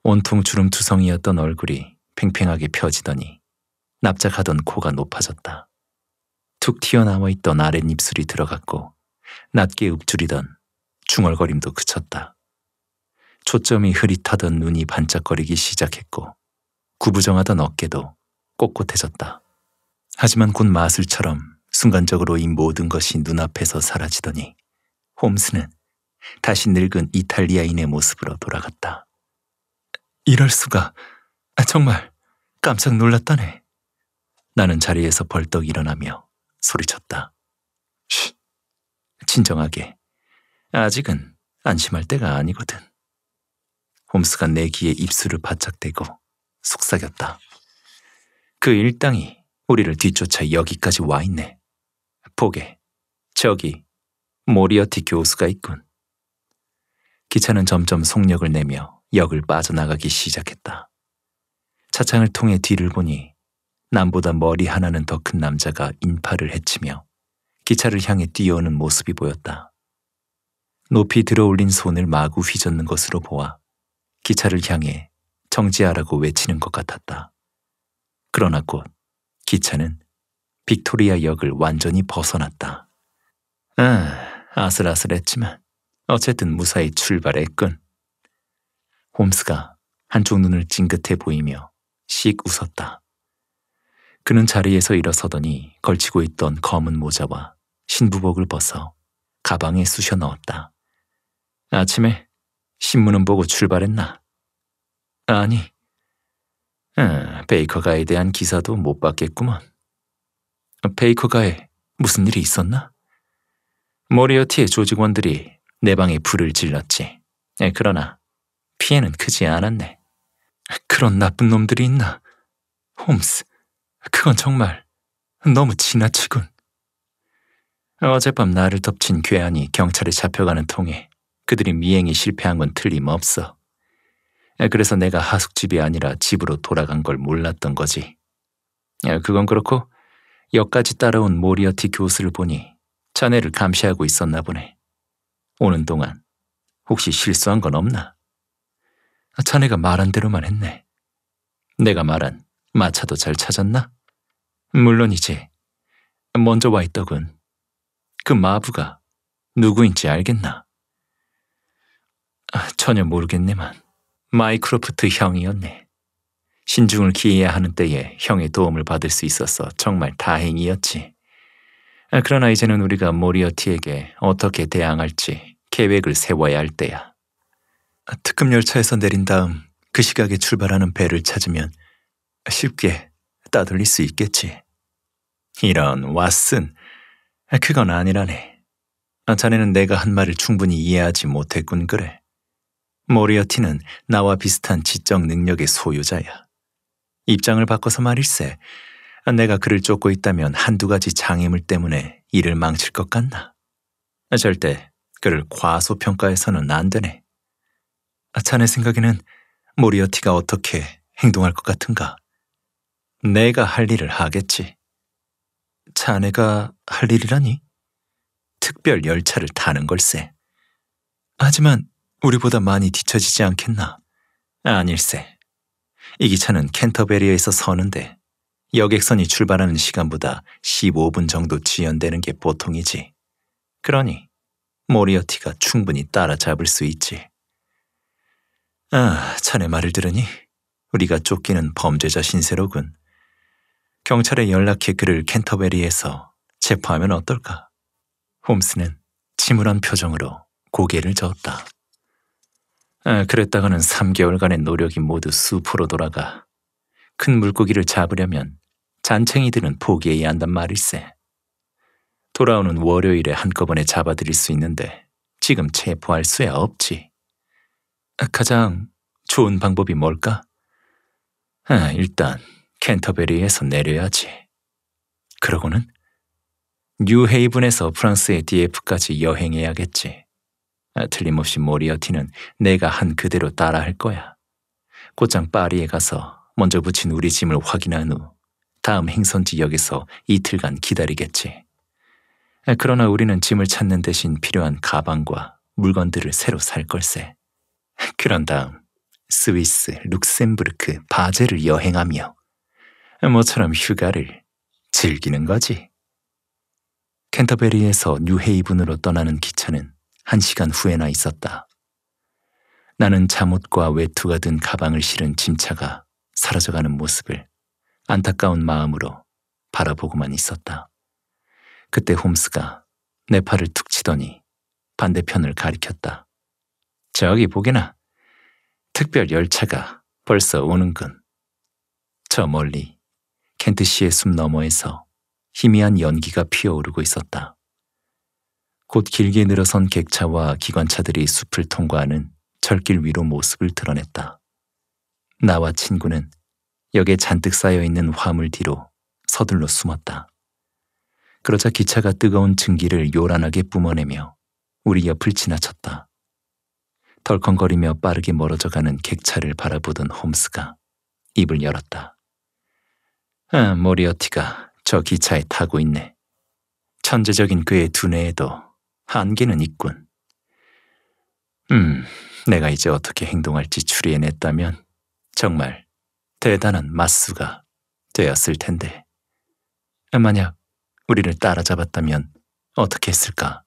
S1: 온통 주름투성이였던 얼굴이 팽팽하게 펴지더니 납작하던 코가 높아졌다. 툭 튀어나와 있던 아랫입술이 들어갔고 낮게 읊조리던 중얼거림도 그쳤다. 초점이 흐릿하던 눈이 반짝거리기 시작했고 구부정하던 어깨도 꼿꼿해졌다. 하지만 곧 마술처럼 순간적으로 이 모든 것이 눈앞에서 사라지더니 홈스는 다시 늙은 이탈리아인의 모습으로 돌아갔다. 이럴 수가 아, 정말 깜짝 놀랐다네. 나는 자리에서 벌떡 일어나며 소리쳤다. 쉬. 진정하게. 아직은 안심할 때가 아니거든. 홈스가 내 귀에 입술을 바짝 대고 속삭였다. 그 일당이 우리를 뒤쫓아 여기까지 와 있네. 보게, 저기 모리어티 교수가 있군. 기차는 점점 속력을 내며 역을 빠져나가기 시작했다. 차창을 통해 뒤를 보니 남보다 머리 하나는 더 큰 남자가 인파를 헤치며 기차를 향해 뛰어오는 모습이 보였다. 높이 들어올린 손을 마구 휘젓는 것으로 보아 기차를 향해 정지하라고 외치는 것 같았다. 그러나 곧 기차는 빅토리아 역을 완전히 벗어났다. 아, 아슬아슬했지만 어쨌든 무사히 출발했군. 홈스가 한쪽 눈을 찡긋해 보이며 씩 웃었다. 그는 자리에서 일어서더니 걸치고 있던 검은 모자와 신부복을 벗어 가방에 쑤셔 넣었다. 아침에 신문은 보고 출발했나? 아니, 음, 아, 베이커가에 대한 기사도 못 봤겠구먼. 베이커가에 무슨 일이 있었나? 모리어티의 조직원들이 내 방에 불을 질렀지. 그러나 피해는 크지 않았네. 그런 나쁜 놈들이 있나? 홈스, 그건 정말 너무 지나치군. 어젯밤 나를 덮친 괴한이 경찰에 잡혀가는 통에 그들이 미행이 실패한 건 틀림없어. 그래서 내가 하숙집이 아니라 집으로 돌아간 걸 몰랐던 거지. 그건 그렇고 역까지 따라온 모리어티 교수를 보니 자네를 감시하고 있었나 보네. 오는 동안 혹시 실수한 건 없나? 자네가 말한 대로만 했네. 내가 말한 마차도 잘 찾았나? 물론이지. 먼저 와 있더군. 그 마부가 누구인지 알겠나? 아, 전혀 모르겠네만 마이크로프트 형이었네. 신중을 기해야 하는 때에 형의 도움을 받을 수 있어서 정말 다행이었지. 아, 그러나 이제는 우리가 모리어티에게 어떻게 대항할지 계획을 세워야 할 때야. 특급 열차에서 내린 다음 그 시각에 출발하는 배를 찾으면 쉽게 따돌릴 수 있겠지. 이런 왓슨, 그건 아니라네. 자네는 내가 한 말을 충분히 이해하지 못했군 그래. 모리어티는 나와 비슷한 지적 능력의 소유자야. 입장을 바꿔서 말일세. 내가 그를 쫓고 있다면 한두 가지 장애물 때문에 일을 망칠 것 같나? 절대 그를 과소평가해서는 안 되네. 자네 생각에는 모리어티가 어떻게 행동할 것 같은가? 내가 할 일을 하겠지. 자네가 할 일이라니? 특별 열차를 타는 걸세. 하지만 우리보다 많이 뒤처지지 않겠나? 아닐세. 이 기차는 캔터베리에서 서는데 여객선이 출발하는 시간보다 15분 정도 지연되는 게 보통이지. 그러니 모리어티가 충분히 따라잡을 수 있지. 아, 자네 말을 들으니 우리가 쫓기는 범죄자 신세로군. 경찰에 연락해 그를 켄터베리에서 체포하면 어떨까? 홈스는 침울한 표정으로 고개를 저었다. 아, 그랬다가는 3개월간의 노력이 모두 수포로 돌아가 큰 물고기를 잡으려면 잔챙이들은 포기해야 한단 말일세. 돌아오는 월요일에 한꺼번에 잡아들일 수 있는데 지금 체포할 수야 없지. 아, 가장 좋은 방법이 뭘까? 아, 일단 켄터베리에서 내려야지. 그러고는 뉴헤이븐에서 프랑스의 DF까지 여행해야겠지. 아, 틀림없이 모리어티는 내가 한 그대로 따라할 거야. 곧장 파리에 가서 먼저 붙인 우리 짐을 확인한 후 다음 행선지 역에서 이틀간 기다리겠지. 아, 그러나 우리는 짐을 찾는 대신 필요한 가방과 물건들을 새로 살 걸세. 그런 다음 스위스, 룩셈부르크, 바젤을 여행하며 모처럼 휴가를 즐기는 거지. 켄터베리에서 뉴헤이븐으로 떠나는 기차는 한 시간 후에나 있었다. 나는 잠옷과 외투가 든 가방을 실은 짐차가 사라져가는 모습을 안타까운 마음으로 바라보고만 있었다. 그때 홈스가 내 팔을 툭 치더니 반대편을 가리켰다. 저기 보게나. 특별 열차가 벌써 오는군. 저 멀리 켄트 시의숲 너머에서 희미한 연기가 피어오르고 있었다. 곧 길게 늘어선 객차와 기관차들이 숲을 통과하는 철길 위로 모습을 드러냈다. 나와 친구는 역에 잔뜩 쌓여있는 화물 뒤로 서둘러 숨었다. 그러자 기차가 뜨거운 증기를 요란하게 뿜어내며 우리 옆을 지나쳤다. 덜컹거리며 빠르게 멀어져가는 객차를 바라보던 홈스가 입을 열었다. 아, 모리어티가 저 기차에 타고 있네. 천재적인 그의 두뇌에도 한계는 있군. 음, 내가 이제 어떻게 행동할지 추리해냈다면 정말 대단한 마스가 되었을 텐데. 아, 만약 우리를 따라잡았다면 어떻게 했을까?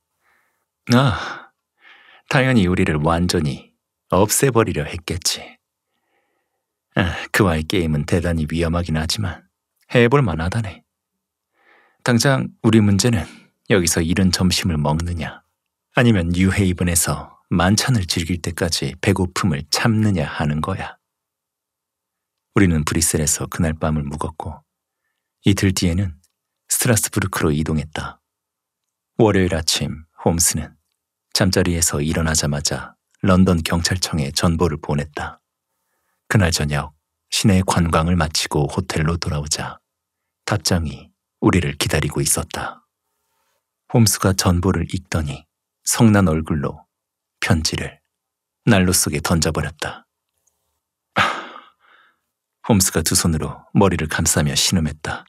S1: 아, 당연히 우리를 완전히 없애버리려 했겠지. 아, 그와의 게임은 대단히 위험하긴 하지만 해볼 만하다네. 당장 우리 문제는 여기서 이른 점심을 먹느냐, 아니면 뉴헤이븐에서 만찬을 즐길 때까지 배고픔을 참느냐 하는 거야. 우리는 브뤼셀에서 그날 밤을 묵었고 이틀 뒤에는 스트라스부르크로 이동했다. 월요일 아침 홈스는 잠자리에서 일어나자마자 런던 경찰청에 전보를 보냈다. 그날 저녁 시내 관광을 마치고 호텔로 돌아오자 답장이 우리를 기다리고 있었다. 홈스가 전보를 읽더니 성난 얼굴로 편지를 난로 속에 던져버렸다. 홈스가 두 손으로 머리를 감싸며 신음했다.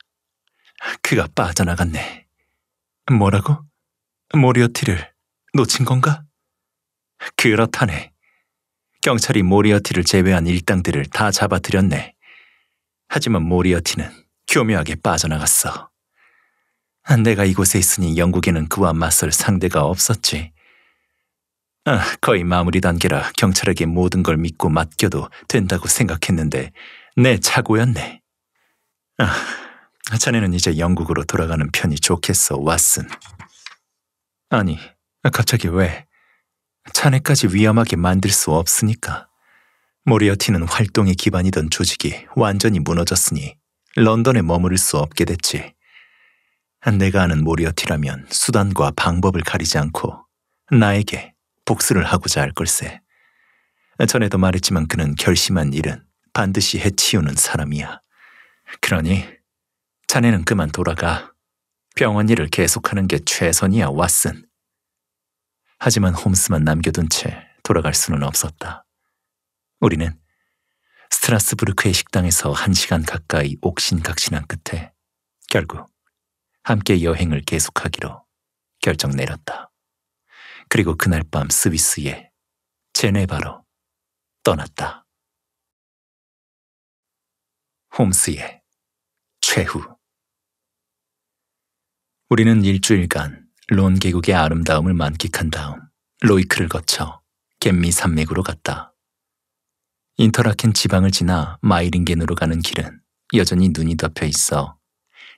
S1: 그가 빠져나갔네. 뭐라고? 모리어티를 놓친 건가? 그렇다네. 경찰이 모리어티를 제외한 일당들을 다 잡아들였네. 하지만 모리어티는 교묘하게 빠져나갔어. 내가 이곳에 있으니 영국에는 그와 맞설 상대가 없었지. 아, 거의 마무리 단계라 경찰에게 모든 걸 믿고 맡겨도 된다고 생각했는데 내 착오였네. 아, 자네는 이제 영국으로 돌아가는 편이 좋겠어, 왓슨. 아니, 갑자기 왜? 자네까지 위험하게 만들 수 없으니까. 모리어티는 활동의 기반이던 조직이 완전히 무너졌으니 런던에 머무를 수 없게 됐지. 내가 아는 모리어티라면 수단과 방법을 가리지 않고 나에게 복수를 하고자 할 걸세. 전에도 말했지만 그는 결심한 일은 반드시 해치우는 사람이야. 그러니 자네는 그만 돌아가. 병원 일을 계속하는 게 최선이야, 왓슨. 하지만 홈스만 남겨둔 채 돌아갈 수는 없었다. 우리는 스트라스부르크의 식당에서 한 시간 가까이 옥신각신한 끝에 결국 함께 여행을 계속하기로 결정 내렸다. 그리고 그날 밤스위스에 제네바로 떠났다. 홈스의 최후 우리는 일주일간 론 계곡의 아름다움을 만끽한 다음 로이크를 거쳐 겜미 산맥으로 갔다. 인터라켄 지방을 지나 마이링겐으로 가는 길은 여전히 눈이 덮여 있어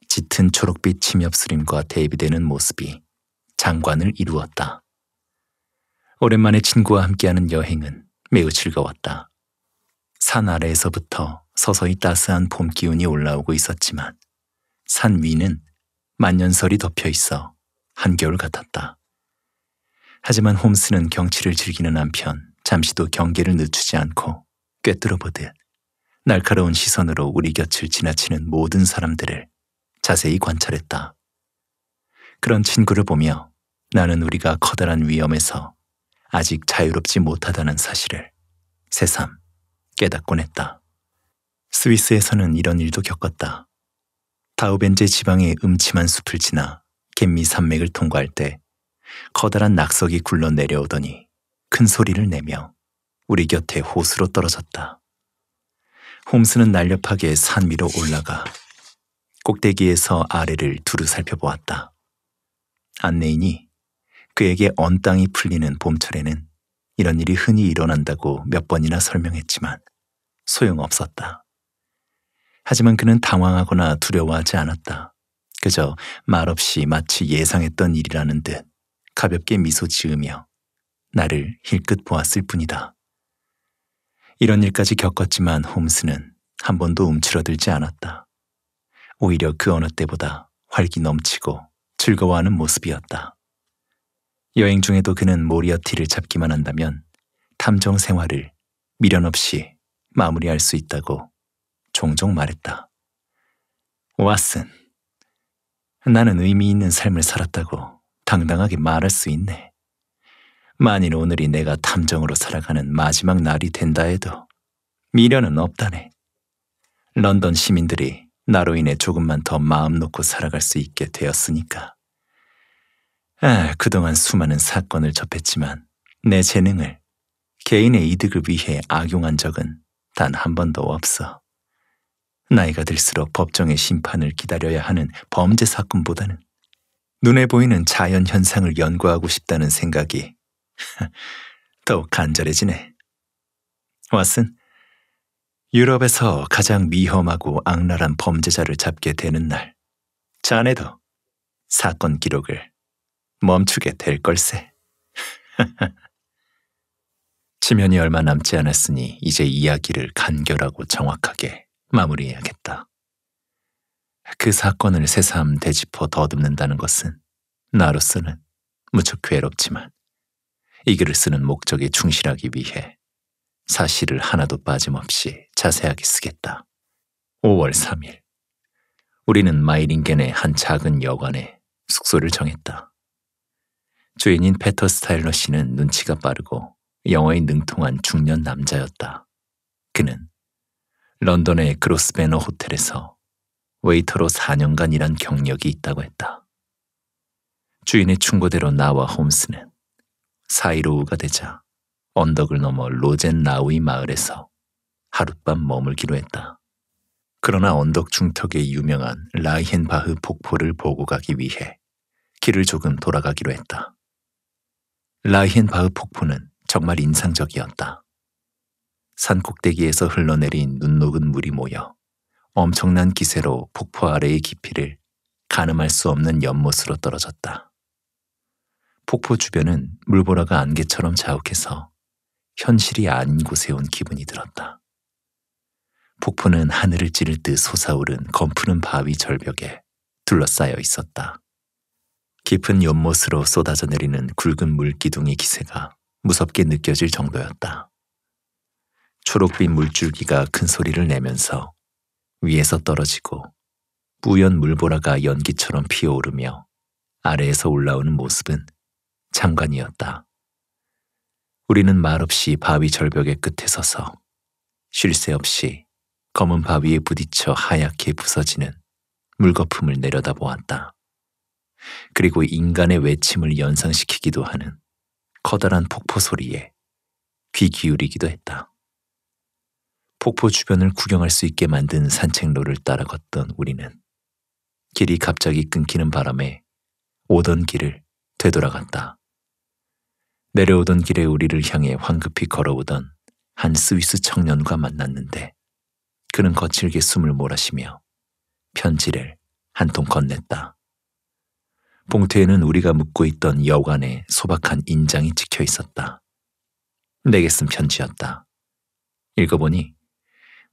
S1: 짙은 초록빛 침엽수림과 대비되는 모습이 장관을 이루었다. 오랜만에 친구와 함께하는 여행은 매우 즐거웠다. 산 아래에서부터 서서히 따스한 봄 기운이 올라오고 있었지만 산 위는 만년설이 덮여 있어 한겨울 같았다. 하지만 홈스는 경치를 즐기는 한편 잠시도 경계를 늦추지 않고 꿰뚫어보듯 날카로운 시선으로 우리 곁을 지나치는 모든 사람들을 자세히 관찰했다. 그런 친구를 보며 나는 우리가 커다란 위험에서 아직 자유롭지 못하다는 사실을 새삼 깨닫곤 했다. 스위스에서는 이런 일도 겪었다. 다우벤제 지방의 음침한 숲을 지나 갯미 산맥을 통과할 때 커다란 낙석이 굴러 내려오더니 큰 소리를 내며 우리 곁에 호수로 떨어졌다. 홈스는 날렵하게 산 위로 올라가 꼭대기에서 아래를 두루 살펴보았다. 안내인이 그에게 언 땅이 풀리는 봄철에는 이런 일이 흔히 일어난다고 몇 번이나 설명했지만 소용없었다. 하지만 그는 당황하거나 두려워하지 않았다. 그저 말없이 마치 예상했던 일이라는 듯 가볍게 미소 지으며 나를 힐끗 보았을 뿐이다. 이런 일까지 겪었지만 홈스는 한 번도 움츠러들지 않았다. 오히려 그 어느 때보다 활기 넘치고 즐거워하는 모습이었다. 여행 중에도 그는 모리어티를 잡기만 한다면 탐정 생활을 미련 없이 마무리할 수 있다고 종종 말했다. 왓슨, 나는 의미 있는 삶을 살았다고 당당하게 말할 수 있네. 만일 오늘이 내가 탐정으로 살아가는 마지막 날이 된다 해도 미련은 없다네. 런던 시민들이 나로 인해 조금만 더 마음 놓고 살아갈 수 있게 되었으니까. 아, 그동안 수많은 사건을 접했지만 내 재능을 개인의 이득을 위해 악용한 적은 단 한 번도 없어. 나이가 들수록 법정의 심판을 기다려야 하는 범죄 사건보다는 눈에 보이는 자연 현상을 연구하고 싶다는 생각이 *laughs* 더욱 간절해지네. 왓슨, 유럽에서 가장 위험하고 악랄한 범죄자를 잡게 되는 날, 자네도 사건 기록을 멈추게 될 걸세. *laughs* 지면이 얼마 남지 않았으니 이제 이야기를 간결하고 정확하게 마무리해야겠다. 그 사건을 새삼 되짚어 더듬는다는 것은 나로서는 무척 괴롭지만 이 글을 쓰는 목적에 충실하기 위해 사실을 하나도 빠짐없이 자세하게 쓰겠다. 5월 3일 우리는 마이링겐의 한 작은 여관에 숙소를 정했다. 주인인 페터 스타일러 씨는 눈치가 빠르고 영어에 능통한 중년 남자였다. 그는 런던의 그로스베너 호텔에서 웨이터로 4년간 일한 경력이 있다고 했다. 주인의 충고대로 나와 홈스는 사이로 우가 되자 언덕을 넘어 로젠 나우이 마을에서 하룻밤 머물기로 했다. 그러나 언덕 중턱의 유명한 라이헨바흐 폭포를 보고 가기 위해 길을 조금 돌아가기로 했다. 라이헨바흐 폭포는 정말 인상적이었다. 산 꼭대기에서 흘러내린 눈 녹은 물이 모여 엄청난 기세로 폭포 아래의 깊이를 가늠할 수 없는 연못으로 떨어졌다. 폭포 주변은 물보라가 안개처럼 자욱해서 현실이 아닌 곳에 온 기분이 들었다. 폭포는 하늘을 찌를 듯 솟아오른 검푸른 바위 절벽에 둘러싸여 있었다. 깊은 연못으로 쏟아져 내리는 굵은 물기둥의 기세가 무섭게 느껴질 정도였다. 초록빛 물줄기가 큰 소리를 내면서 위에서 떨어지고 뿌연 물보라가 연기처럼 피어오르며 아래에서 올라오는 모습은 잠관이었다 우리는 말없이 바위 절벽의 끝에 서서 쉴 새 없이 검은 바위에 부딪혀 하얗게 부서지는 물거품을 내려다보았다. 그리고 인간의 외침을 연상시키기도 하는 커다란 폭포 소리에 귀 기울이기도 했다. 폭포 주변을 구경할 수 있게 만든 산책로를 따라 걷던 우리는 길이 갑자기 끊기는 바람에 오던 길을 되돌아갔다. 내려오던 길에 우리를 향해 황급히 걸어오던 한 스위스 청년과 만났는데 그는 거칠게 숨을 몰아쉬며 편지를 한 통 건넸다. 봉투에는 우리가 묵고 있던 여관의 소박한 인장이 찍혀 있었다. 내게 쓴 편지였다. 읽어보니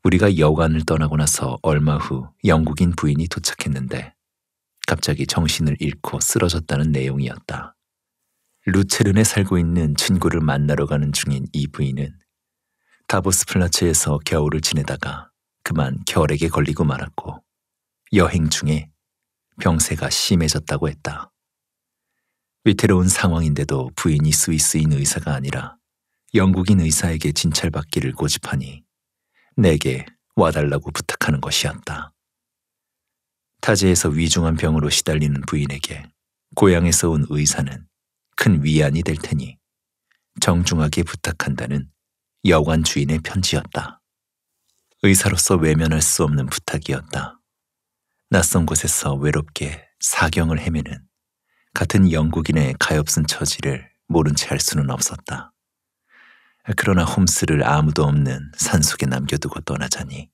S1: 우리가 여관을 떠나고 나서 얼마 후 영국인 부인이 도착했는데 갑자기 정신을 잃고 쓰러졌다는 내용이었다. 루체른에 살고 있는 친구를 만나러 가는 중인 이 부인은 다보스 플라츠에서 겨울을 지내다가 그만 결핵에 걸리고 말았고 여행 중에 병세가 심해졌다고 했다. 위태로운 상황인데도 부인이 스위스인 의사가 아니라 영국인 의사에게 진찰받기를 고집하니 내게 와달라고 부탁하는 것이었다. 타지에서 위중한 병으로 시달리는 부인에게 고향에서 온 의사는 큰 위안이 될 테니 정중하게 부탁한다는 여관 주인의 편지였다. 의사로서 외면할 수 없는 부탁이었다. 낯선 곳에서 외롭게 사경을 헤매는 같은 영국인의 가엾은 처지를 모른 채 할 수는 없었다. 그러나 홈스를 아무도 없는 산속에 남겨두고 떠나자니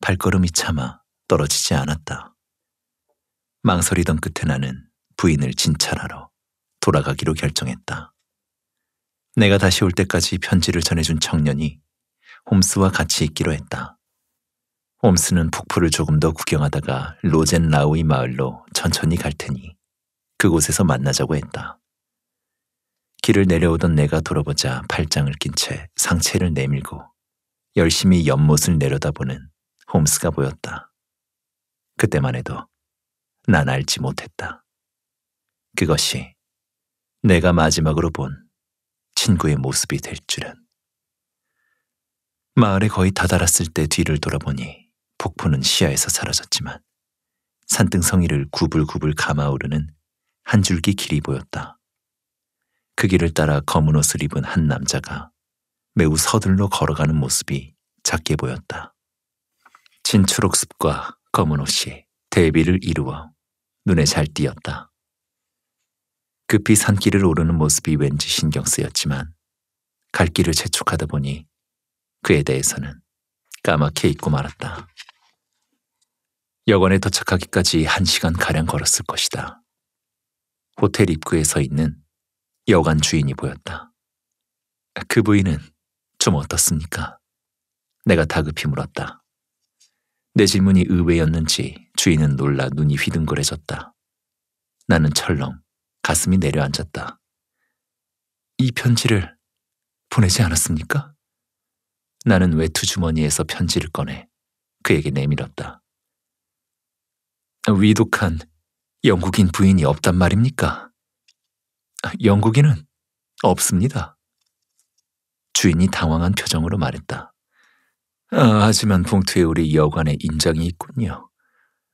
S1: 발걸음이 참아 떨어지지 않았다. 망설이던 끝에 나는 부인을 진찰하러 돌아가기로 결정했다. 내가 다시 올 때까지 편지를 전해준 청년이 홈스와 같이 있기로 했다. 홈스는 폭포를 조금 더 구경하다가 로젠 라우이 마을로 천천히 갈 테니 그곳에서 만나자고 했다. 길을 내려오던 내가 돌아보자 팔짱을 낀 채 상체를 내밀고 열심히 연못을 내려다보는 홈스가 보였다. 그때만 해도 난 알지 못했다. 그것이 내가 마지막으로 본 친구의 모습이 될 줄은. 마을에 거의 다다랐을 때 뒤를 돌아보니 폭포는 시야에서 사라졌지만 산등성이를 구불구불 감아오르는 한 줄기 길이 보였다. 그 길을 따라 검은 옷을 입은 한 남자가 매우 서둘러 걸어가는 모습이 작게 보였다. 진초록습과 검은 옷이 대비를 이루어 눈에 잘 띄었다. 급히 산길을 오르는 모습이 왠지 신경 쓰였지만 갈 길을 재촉하다 보니 그에 대해서는 까맣게 잊고 말았다. 여관에 도착하기까지 한 시간 가량 걸었을 것이다. 호텔 입구에 서 있는 여관 주인이 보였다. 그 부인은 좀 어떻습니까? 내가 다급히 물었다. 내 질문이 의외였는지 주인은 놀라 눈이 휘둥그레졌다. 나는 철렁 가슴이 내려앉았다. 이 편지를 보내지 않았습니까? 나는 외투 주머니에서 편지를 꺼내 그에게 내밀었다. 위독한 영국인 부인이 없단 말입니까? 영국인은 없습니다. 주인이 당황한 표정으로 말했다. 아, 하지만 봉투에 우리 여관의 인장이 있군요.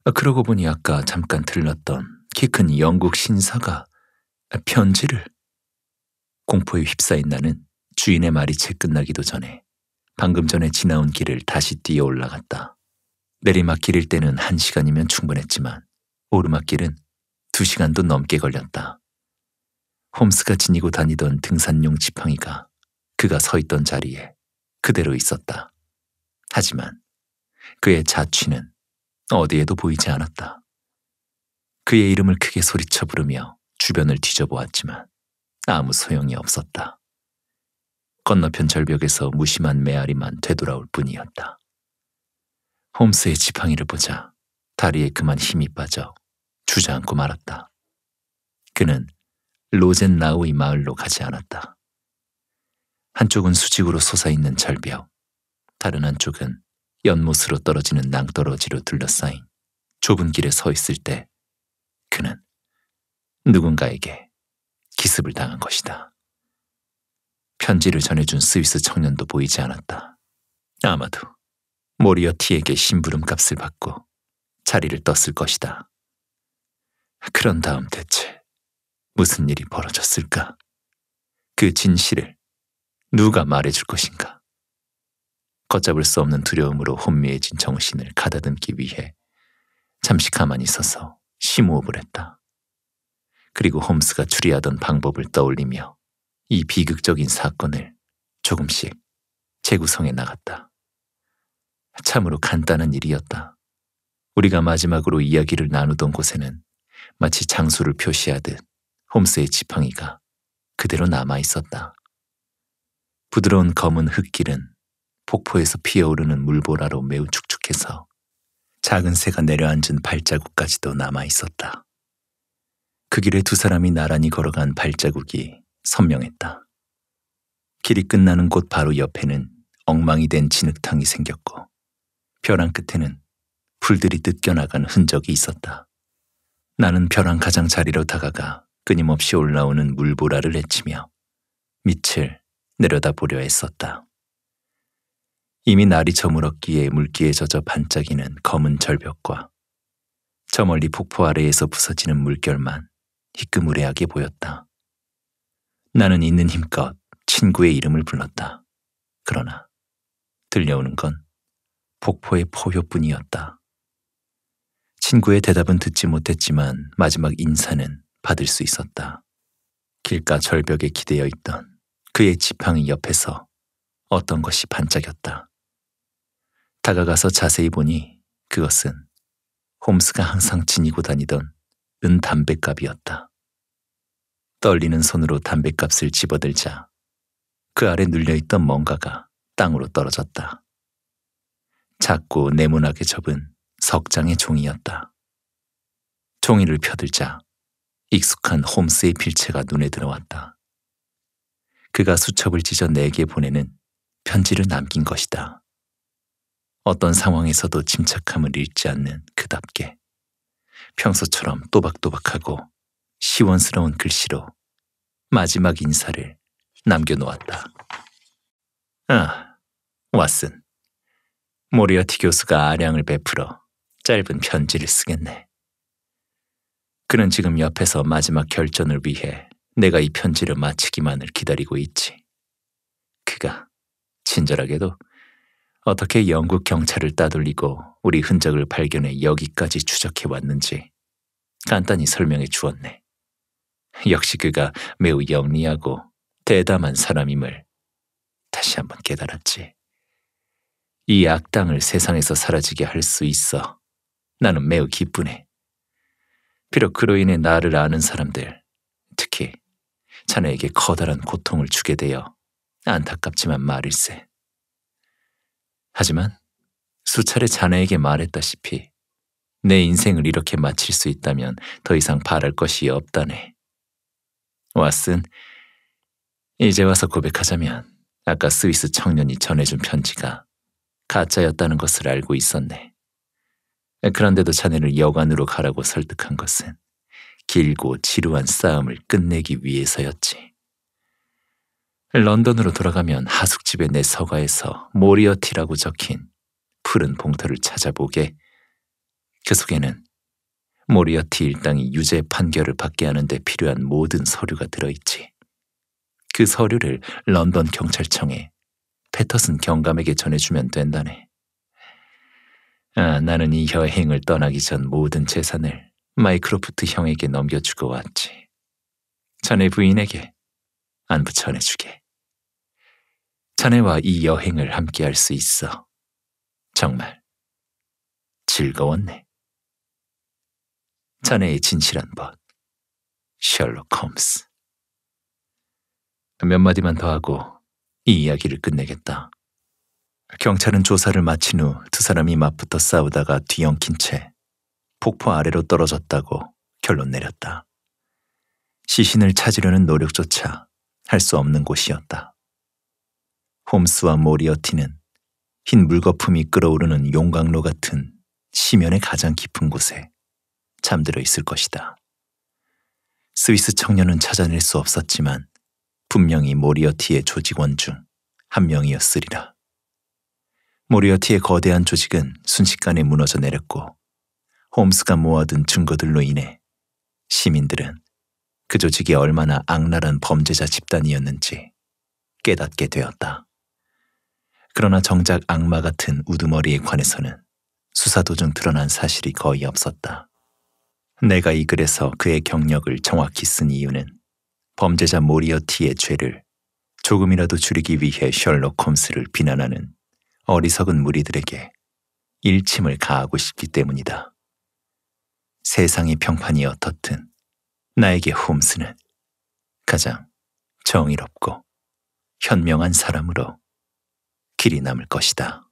S1: 아, 그러고 보니 아까 잠깐 들렀던 키 큰 영국 신사가 편지를 공포에 휩싸인 나는 주인의 말이 채 끝나기도 전에 방금 전에 지나온 길을 다시 뛰어 올라갔다. 내리막길일 때는 한 시간이면 충분했지만 오르막길은 두 시간도 넘게 걸렸다. 홈스가 지니고 다니던 등산용 지팡이가 그가 서 있던 자리에 그대로 있었다. 하지만 그의 자취는 어디에도 보이지 않았다. 그의 이름을 크게 소리쳐 부르며 주변을 뒤져보았지만 아무 소용이 없었다. 건너편 절벽에서 무심한 메아리만 되돌아올 뿐이었다. 홈스의 지팡이를 보자 다리에 그만 힘이 빠져 주저앉고 말았다. 그는 로젠나우의 마을로 가지 않았다. 한쪽은 수직으로 솟아있는 절벽, 다른 한쪽은 연못으로 떨어지는 낭떠러지로 둘러싸인 좁은 길에 서 있을 때 그는 누군가에게 기습을 당한 것이다. 편지를 전해준 스위스 청년도 보이지 않았다. 아마도 모리어티에게 심부름값을 받고 자리를 떴을 것이다. 그런 다음 대체 무슨 일이 벌어졌을까? 그 진실을 누가 말해줄 것인가? 걷잡을 수 없는 두려움으로 혼미해진 정신을 가다듬기 위해 잠시 가만히 서서 심호흡을 했다. 그리고 홈스가 추리하던 방법을 떠올리며 이 비극적인 사건을 조금씩 재구성해 나갔다. 참으로 간단한 일이었다. 우리가 마지막으로 이야기를 나누던 곳에는 마치 장소를 표시하듯 홈스의 지팡이가 그대로 남아 있었다. 부드러운 검은 흙길은 폭포에서 피어오르는 물보라로 매우 축축해서 작은 새가 내려앉은 발자국까지도 남아 있었다. 그 길에 두 사람이 나란히 걸어간 발자국이 선명했다. 길이 끝나는 곳 바로 옆에는 엉망이 된 진흙탕이 생겼고 벼랑 끝에는 풀들이 뜯겨나간 흔적이 있었다. 나는 벼랑 가장자리로 다가가 끊임없이 올라오는 물보라를 헤치며 밑을 내려다보려 했었다. 이미 날이 저물었기에 물기에 젖어 반짝이는 검은 절벽과 저 멀리 폭포 아래에서 부서지는 물결만 희끄무레하게 보였다. 나는 있는 힘껏 친구의 이름을 불렀다. 그러나 들려오는 건 폭포의 포효뿐이었다. 친구의 대답은 듣지 못했지만 마지막 인사는 받을 수 있었다. 길가 절벽에 기대어 있던 그의 지팡이 옆에서 어떤 것이 반짝였다. 다가가서 자세히 보니 그것은 홈스가 항상 지니고 다니던 은 담뱃갑이었다. 떨리는 손으로 담뱃값을 집어들자 그 아래 눌려있던 뭔가가 땅으로 떨어졌다. 작고 네모나게 접은 석장의 종이였다 종이를 펴들자 익숙한 홈스의 필체가 눈에 들어왔다. 그가 수첩을 찢어 내게 보내는 편지를 남긴 것이다. 어떤 상황에서도 침착함을 잃지 않는 그답게 평소처럼 또박또박하고 시원스러운 글씨로 마지막 인사를 남겨놓았다. 아, 왓슨. 모리어티 교수가 아량을 베풀어 짧은 편지를 쓰겠네. 그는 지금 옆에서 마지막 결전을 위해 내가 이 편지를 마치기만을 기다리고 있지. 그가 친절하게도 어떻게 영국 경찰을 따돌리고 우리 흔적을 발견해 여기까지 추적해 왔는지 간단히 설명해 주었네. 역시 그가 매우 영리하고 대담한 사람임을 다시 한번 깨달았지. 이 악당을 세상에서 사라지게 할 수 있어 나는 매우 기쁘네. 비록 그로 인해 나를 아는 사람들, 특히 자네에게 커다란 고통을 주게 되어 안타깝지만 말일세. 하지만 수차례 자네에게 말했다시피 내 인생을 이렇게 마칠 수 있다면 더 이상 바랄 것이 없다네. 왓슨, 이제 와서 고백하자면 아까 스위스 청년이 전해준 편지가 가짜였다는 것을 알고 있었네. 그런데도 자네를 여관으로 가라고 설득한 것은 길고 지루한 싸움을 끝내기 위해서였지. 런던으로 돌아가면 하숙집의 내 서가에서 모리어티라고 적힌 푸른 봉투를 찾아보게 그 속에는 모리어티 일당이 유죄 판결을 받게 하는데 필요한 모든 서류가 들어있지. 그 서류를 런던 경찰청에 패터슨 경감에게 전해주면 된다네. 아, 나는 이 여행을 떠나기 전 모든 재산을 마이크로프트 형에게 넘겨주고 왔지. 자네 부인에게 안부 전해주게. 자네와 이 여행을 함께 할 수 있어. 정말 즐거웠네. 자네의 진실한 벗, 셜록 홈스. 몇 마디만 더 하고 이 이야기를 끝내겠다. 경찰은 조사를 마친 후 두 사람이 맞붙어 싸우다가 뒤엉킨 채 폭포 아래로 떨어졌다고 결론 내렸다. 시신을 찾으려는 노력조차 할 수 없는 곳이었다. 홈스와 모리어티는 흰 물거품이 끓어오르는 용광로 같은 시면의 가장 깊은 곳에 잠들어 있을 것이다. 스위스 청년은 찾아낼 수 없었지만 분명히 모리어티의 조직원 중 한 명이었으리라. 모리어티의 거대한 조직은 순식간에 무너져 내렸고 홈스가 모아둔 증거들로 인해 시민들은 그 조직이 얼마나 악랄한 범죄자 집단이었는지 깨닫게 되었다. 그러나 정작 악마 같은 우두머리에 관해서는 수사 도중 드러난 사실이 거의 없었다. 내가 이 글에서 그의 경력을 정확히 쓴 이유는 범죄자 모리어티의 죄를 조금이라도 줄이기 위해 셜록 홈스를 비난하는 어리석은 무리들에게 일침을 가하고 싶기 때문이다. 세상이 평판이 어떻든 나에게 홈스는 가장 정의롭고 현명한 사람으로 길이 남을 것이다.